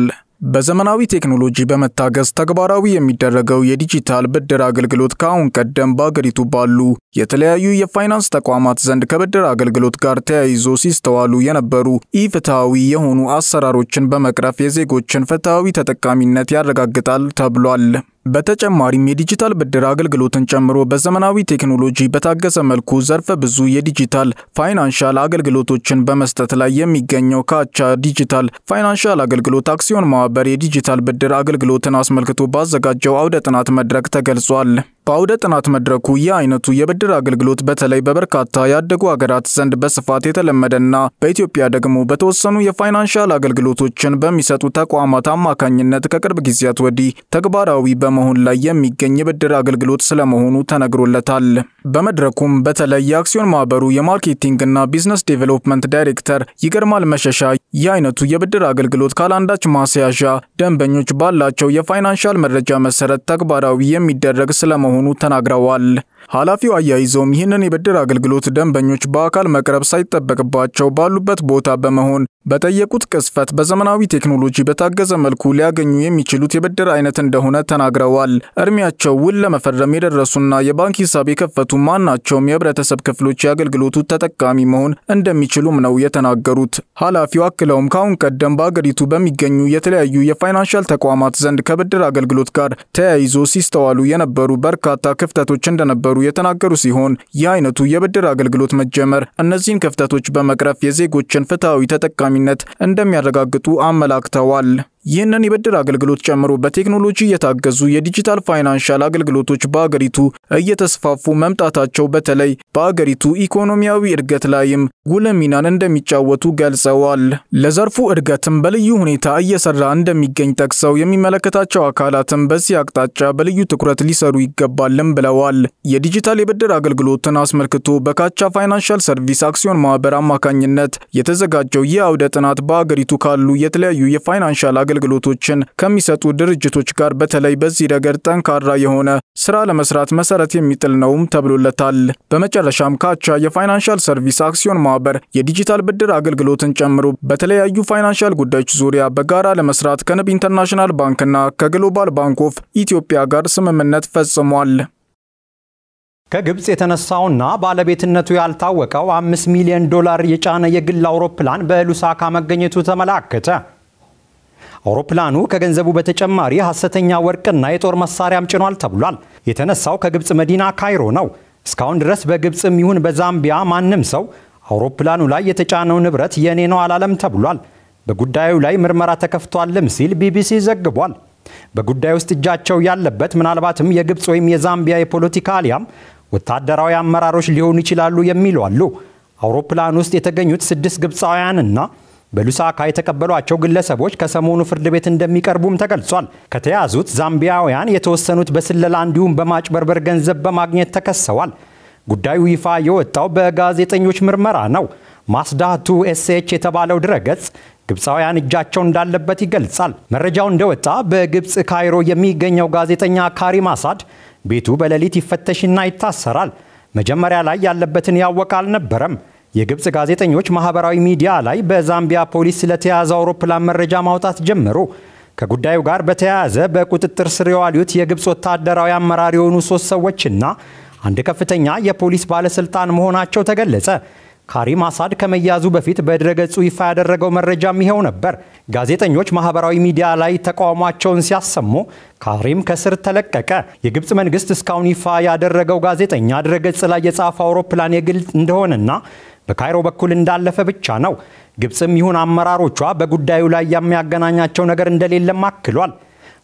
በዘመናዊ ቴክኖሎጂ በመታገዝ ተግባራዊ የሚደረገው የዲጂታል ብድር አገልግሎት ከአሁን ቀደም በአገሪቱ ባሉ የተለያዩ የፋይናንስ ተቋማት ዘንድ ከብድር አገልግሎት ጋር ተያይዞ ሲስተዋሉ የነበሩ ኢፍትሐዊ የሆኑ አሰራሮችን በመቅረፍ የዜጎችን ፍትሐዊ ተጠቃሚነት ያረጋግጣል ተብሏል። በተጨማሪም የዲጂታል ብድር አገልግሎትን ጨምሮ በዘመናዊ ቴክኖሎጂ በታገዘ መልኩ ዘርፈ ብዙ የዲጂታል ፋይናንሻል አገልግሎቶችን በመስጠት ላይ የሚገኘው ካቻ ዲጂታል ፋይናንሻል አገልግሎት አክሲዮን ማህበር የዲጂታል ብድር አገልግሎትን አስመልክቶ ባዘጋጀው አውደ ጥናት መድረክ ተገልጿል። በአውደ ጥናት መድረኩ ይህ አይነቱ የብድር የብድር አገልግሎት በተለይ በበርካታ ያደጉ ሀገራት ዘንድ በስፋት የተለመደና በኢትዮጵያ ደግሞ በተወሰኑ የፋይናንሻል አገልግሎቶችን በሚሰጡ ተቋማት አማካኝነት ከቅርብ ጊዜያት ወዲህ ተግባራዊ በመሆን ላይ የሚገኝ የብድር አገልግሎት ስለመሆኑ ተነግሮለታል። በመድረኩም በተለይ የአክሲዮን ማህበሩ የማርኬቲንግና ቢዝነስ ዴቨሎፕመንት ዳይሬክተር ይገርማል መሸሻ የአይነቱ አይነቱ የብድር አገልግሎት ካላንዳች ማስያዣ ደንበኞች ባላቸው የፋይናንሻል መረጃ መሰረት ተግባራዊ የሚደረግ ስለመሆኑ ተናግረዋል። ኃላፊው አያይዘውም ይህንን የብድር አገልግሎት ደንበኞች በአካል መቅረብ ሳይጠበቅባቸው ባሉበት ቦታ በመሆን በጠየቁት ቅስፈት በዘመናዊ ቴክኖሎጂ በታገዘ መልኩ ሊያገኙ የሚችሉት የብድር አይነት እንደሆነ ተናግረዋል። እድሜያቸው ውል ለመፈረም የደረሱና የባንክ ሂሳብ የከፈቱ ማናቸውም የህብረተሰብ ክፍሎች የአገልግሎቱ ተጠቃሚ መሆን እንደሚችሉም ነው የተናገሩት። ኃላፊው አክለውም ከአሁን ቀደም በአገሪቱ በሚገኙ የተለያዩ የፋይናንሻል ተቋማት ዘንድ ከብድር አገልግሎት ጋር ተያይዞ ሲስተዋሉ የነበሩ በርካታ ክፍተቶች እንደነበሩ የተናገሩ ሲሆን ይህ አይነቱ የብድር አገልግሎት መጀመር እነዚህን ክፍተቶች በመቅረፍ የዜጎችን ፍትሐዊ ተጠቃሚነት እንደሚያረጋግጡ አመላክተዋል። ይህንን የብድር አገልግሎት ጨምሮ በቴክኖሎጂ እየታገዙ የዲጂታል ፋይናንሻል አገልግሎቶች በአገሪቱ እየተስፋፉ መምጣታቸው በተለይ በአገሪቱ ኢኮኖሚያዊ እድገት ላይም ጉልህ ሚናን እንደሚጫወቱ ገልጸዋል። ለዘርፉ እድገትም በልዩ ሁኔታ እየሰራ እንደሚገኝ ጠቅሰው የሚመለከታቸው አካላትም በዚህ አቅጣጫ በልዩ ትኩረት ሊሰሩ ይገባልም ብለዋል። የዲጂታል የብድር አገልግሎትን አስመልክቶ በካቻ ፋይናንሻል ሰርቪስ አክሲዮን ማህበር አማካኝነት የተዘጋጀው ይህ አውደ ጥናት በአገሪቱ ካሉ የተለያዩ የፋይናንሻል አገልግሎቶችን ከሚሰጡ ድርጅቶች ጋር በተለይ በዚህ ረገድ ጠንካራ የሆነ ስራ ለመስራት መሰረት የሚጥል ነውም ተብሎለታል። በመጨረሻም ካቻ የፋይናንሻል ሰርቪስ አክሲዮን ማህበር የዲጂታል ብድር አገልግሎትን ጨምሮ በተለያዩ ፋይናንሻል ጉዳዮች ዙሪያ በጋራ ለመስራት ከንብ ኢንተርናሽናል ባንክና ከግሎባል ባንክ ኦፍ ኢትዮጵያ ጋር ስምምነት ፈጽሟል። ከግብፅ የተነሳውና ባለቤትነቱ ያልታወቀው አምስት ሚሊዮን ዶላር የጫነ የግል አውሮፕላን በሉሳካ መገኘቱ ተመላከተ። አውሮፕላኑ ከገንዘቡ በተጨማሪ ሐሰተኛ ወርቅና የጦር መሳሪያም ጭኗል ተብሏል። የተነሳው ከግብፅ መዲና ካይሮ ነው። እስካሁን ድረስ በግብፅም ይሁን በዛምቢያ ማንም ሰው አውሮፕላኑ ላይ የተጫነው ንብረት የእኔ ነው አላለም ተብሏል። በጉዳዩ ላይ ምርመራ ተከፍቷልም ሲል ቢቢሲ ዘግቧል። በጉዳይ ውስጥ እጃቸው ያለበት ምናልባትም የግብፅ ወይም የዛምቢያ የፖለቲካ አሊያም ወታደራዊ አመራሮች ሊሆኑ ይችላሉ የሚሉ አሉ። አውሮፕላን ውስጥ የተገኙት ስድስት ግብፃውያንና በሉሳካ የተቀበሏቸው ግለሰቦች ከሰሞኑ ፍርድ ቤት እንደሚቀርቡም ተገልጿል። ከተያዙት ዛምቢያውያን የተወሰኑት በስለላ እንዲሁም በማጭበርበር ገንዘብ በማግኘት ተከሰዋል። ጉዳዩ ይፋ የወጣው በጋዜጠኞች ምርመራ ነው። ማስዳቱ ኤስኤች የተባለው ድረገጽ ግብፃውያን እጃቸው እንዳለበት ይገልጻል። መረጃው እንደወጣ በግብፅ ካይሮ የሚገኘው ጋዜጠኛ ካሪም አሳድ ቤቱ በሌሊት ይፈተሽና ይታሰራል። መጀመሪያ ላይ ያለበትን ያወቀ አልነበረም። የግብፅ ጋዜጠኞች ማህበራዊ ሚዲያ ላይ በዛምቢያ ፖሊስ ስለተያዘ አውሮፕላን መረጃ ማውጣት ጀመሩ። ከጉዳዩ ጋር በተያያዘ በቁጥጥር ስር የዋሉት የግብፅ ወታደራዊ አመራር የሆኑ ሶስት ሰዎችና አንድ ከፍተኛ የፖሊስ ባለስልጣን መሆናቸው ተገለጸ። ካሪም አሳድ ከመያዙ በፊት በድረገጹ ይፋ ያደረገው መረጃም ይኸው ነበር። ጋዜጠኞች ማህበራዊ ሚዲያ ላይ ተቃውሟቸውን ሲያሰሙ ካሪም ከስር ተለቀቀ። የግብፅ መንግስት እስካሁን ይፋ ያደረገው ጋዜጠኛ ድረገጽ ላይ የጻፈ አውሮፕላን የግል እንደሆነና በካይሮ በኩል እንዳለፈ ብቻ ነው። ግብፅም ይሁን አመራሮቿ በጉዳዩ ላይ የሚያገናኛቸው ነገር እንደሌለም አክሏል።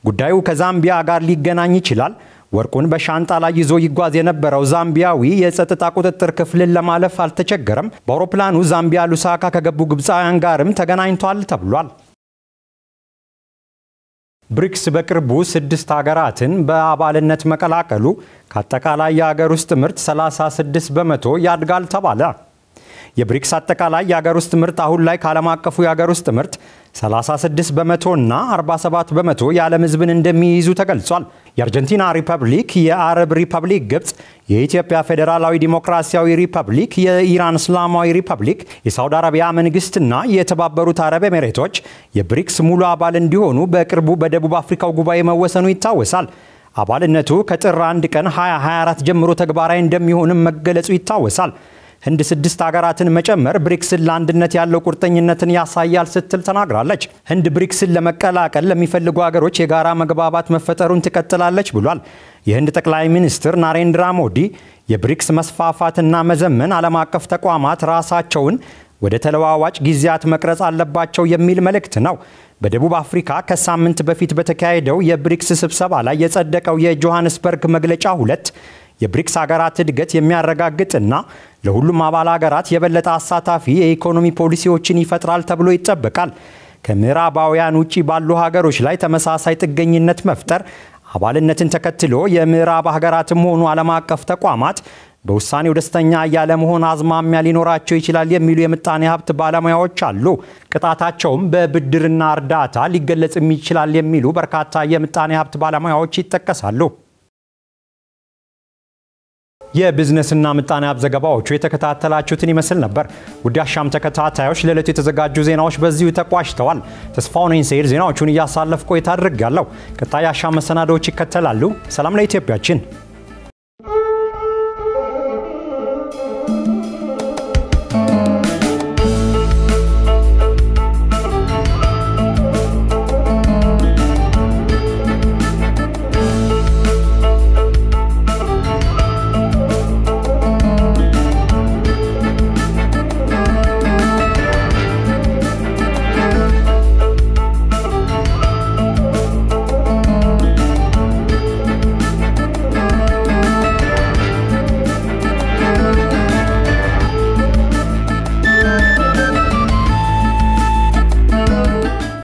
ጉዳዩ ከዛምቢያ ጋር ሊገናኝ ይችላል። ወርቁን በሻንጣ ላይ ይዞ ይጓዝ የነበረው ዛምቢያዊ የጸጥታ ቁጥጥር ክፍልን ለማለፍ አልተቸገረም። በአውሮፕላኑ ዛምቢያ ሉሳካ ከገቡ ግብፃውያን ጋርም ተገናኝቷል ተብሏል። ብሪክስ በቅርቡ ስድስት ሀገራትን በአባልነት መቀላቀሉ ከአጠቃላይ የሀገር ውስጥ ምርት 36 በመቶ ያድጋል ተባለ። የብሪክስ አጠቃላይ የአገር ውስጥ ምርት አሁን ላይ ከዓለም አቀፉ የአገር ውስጥ ምርት 36 በመቶ እና 47 በመቶ የዓለም ሕዝብን እንደሚይዙ ተገልጿል። የአርጀንቲና ሪፐብሊክ፣ የአረብ ሪፐብሊክ ግብፅ፣ የኢትዮጵያ ፌዴራላዊ ዲሞክራሲያዊ ሪፐብሊክ፣ የኢራን እስላማዊ ሪፐብሊክ፣ የሳውዲ አረቢያ መንግስትና የተባበሩት አረብ ኤሜሬቶች የብሪክስ ሙሉ አባል እንዲሆኑ በቅርቡ በደቡብ አፍሪካው ጉባኤ መወሰኑ ይታወሳል። አባልነቱ ከጥር 1 ቀን 2024 ጀምሮ ተግባራዊ እንደሚሆንም መገለጹ ይታወሳል። ህንድ ስድስት ሀገራትን መጨመር ብሪክስን ለአንድነት ያለው ቁርጠኝነትን ያሳያል ስትል ተናግራለች። ህንድ ብሪክስን ለመቀላቀል ለሚፈልጉ ሀገሮች የጋራ መግባባት መፈጠሩን ትቀጥላለች ብሏል። የህንድ ጠቅላይ ሚኒስትር ናሬንድራ ሞዲ የብሪክስ መስፋፋትና መዘመን ዓለም አቀፍ ተቋማት ራሳቸውን ወደ ተለዋዋጭ ጊዜያት መቅረጽ አለባቸው የሚል መልእክት ነው። በደቡብ አፍሪካ ከሳምንት በፊት በተካሄደው የብሪክስ ስብሰባ ላይ የጸደቀው የጆሃንስበርግ መግለጫ ሁለት የብሪክስ ሀገራት እድገት የሚያረጋግጥና ለሁሉም አባል ሀገራት የበለጠ አሳታፊ የኢኮኖሚ ፖሊሲዎችን ይፈጥራል ተብሎ ይጠበቃል። ከምዕራባውያን ውጭ ባሉ ሀገሮች ላይ ተመሳሳይ ጥገኝነት መፍጠር አባልነትን ተከትሎ የምዕራብ ሀገራትም ሆኑ ዓለም አቀፍ ተቋማት በውሳኔው ደስተኛ ያለመሆን አዝማሚያ ሊኖራቸው ይችላል የሚሉ የምጣኔ ሀብት ባለሙያዎች አሉ። ቅጣታቸውም በብድርና እርዳታ ሊገለጽም ይችላል የሚሉ በርካታ የምጣኔ ሀብት ባለሙያዎች ይጠቀሳሉ። የቢዝነስና ምጣኔ ሀብት ዘገባዎቹ የተከታተላችሁትን ይመስል ነበር። ውድ አሻም ተከታታዮች ለዕለቱ የተዘጋጁ ዜናዎች በዚሁ ተቋጭተዋል። ተስፋው ነኝ ስሄድ ዜናዎቹን እያሳለፍ ቆይታ አድርግ ያለው ቀጣይ አሻም መሰናዶዎች ይከተላሉ። ሰላም ለኢትዮጵያችን።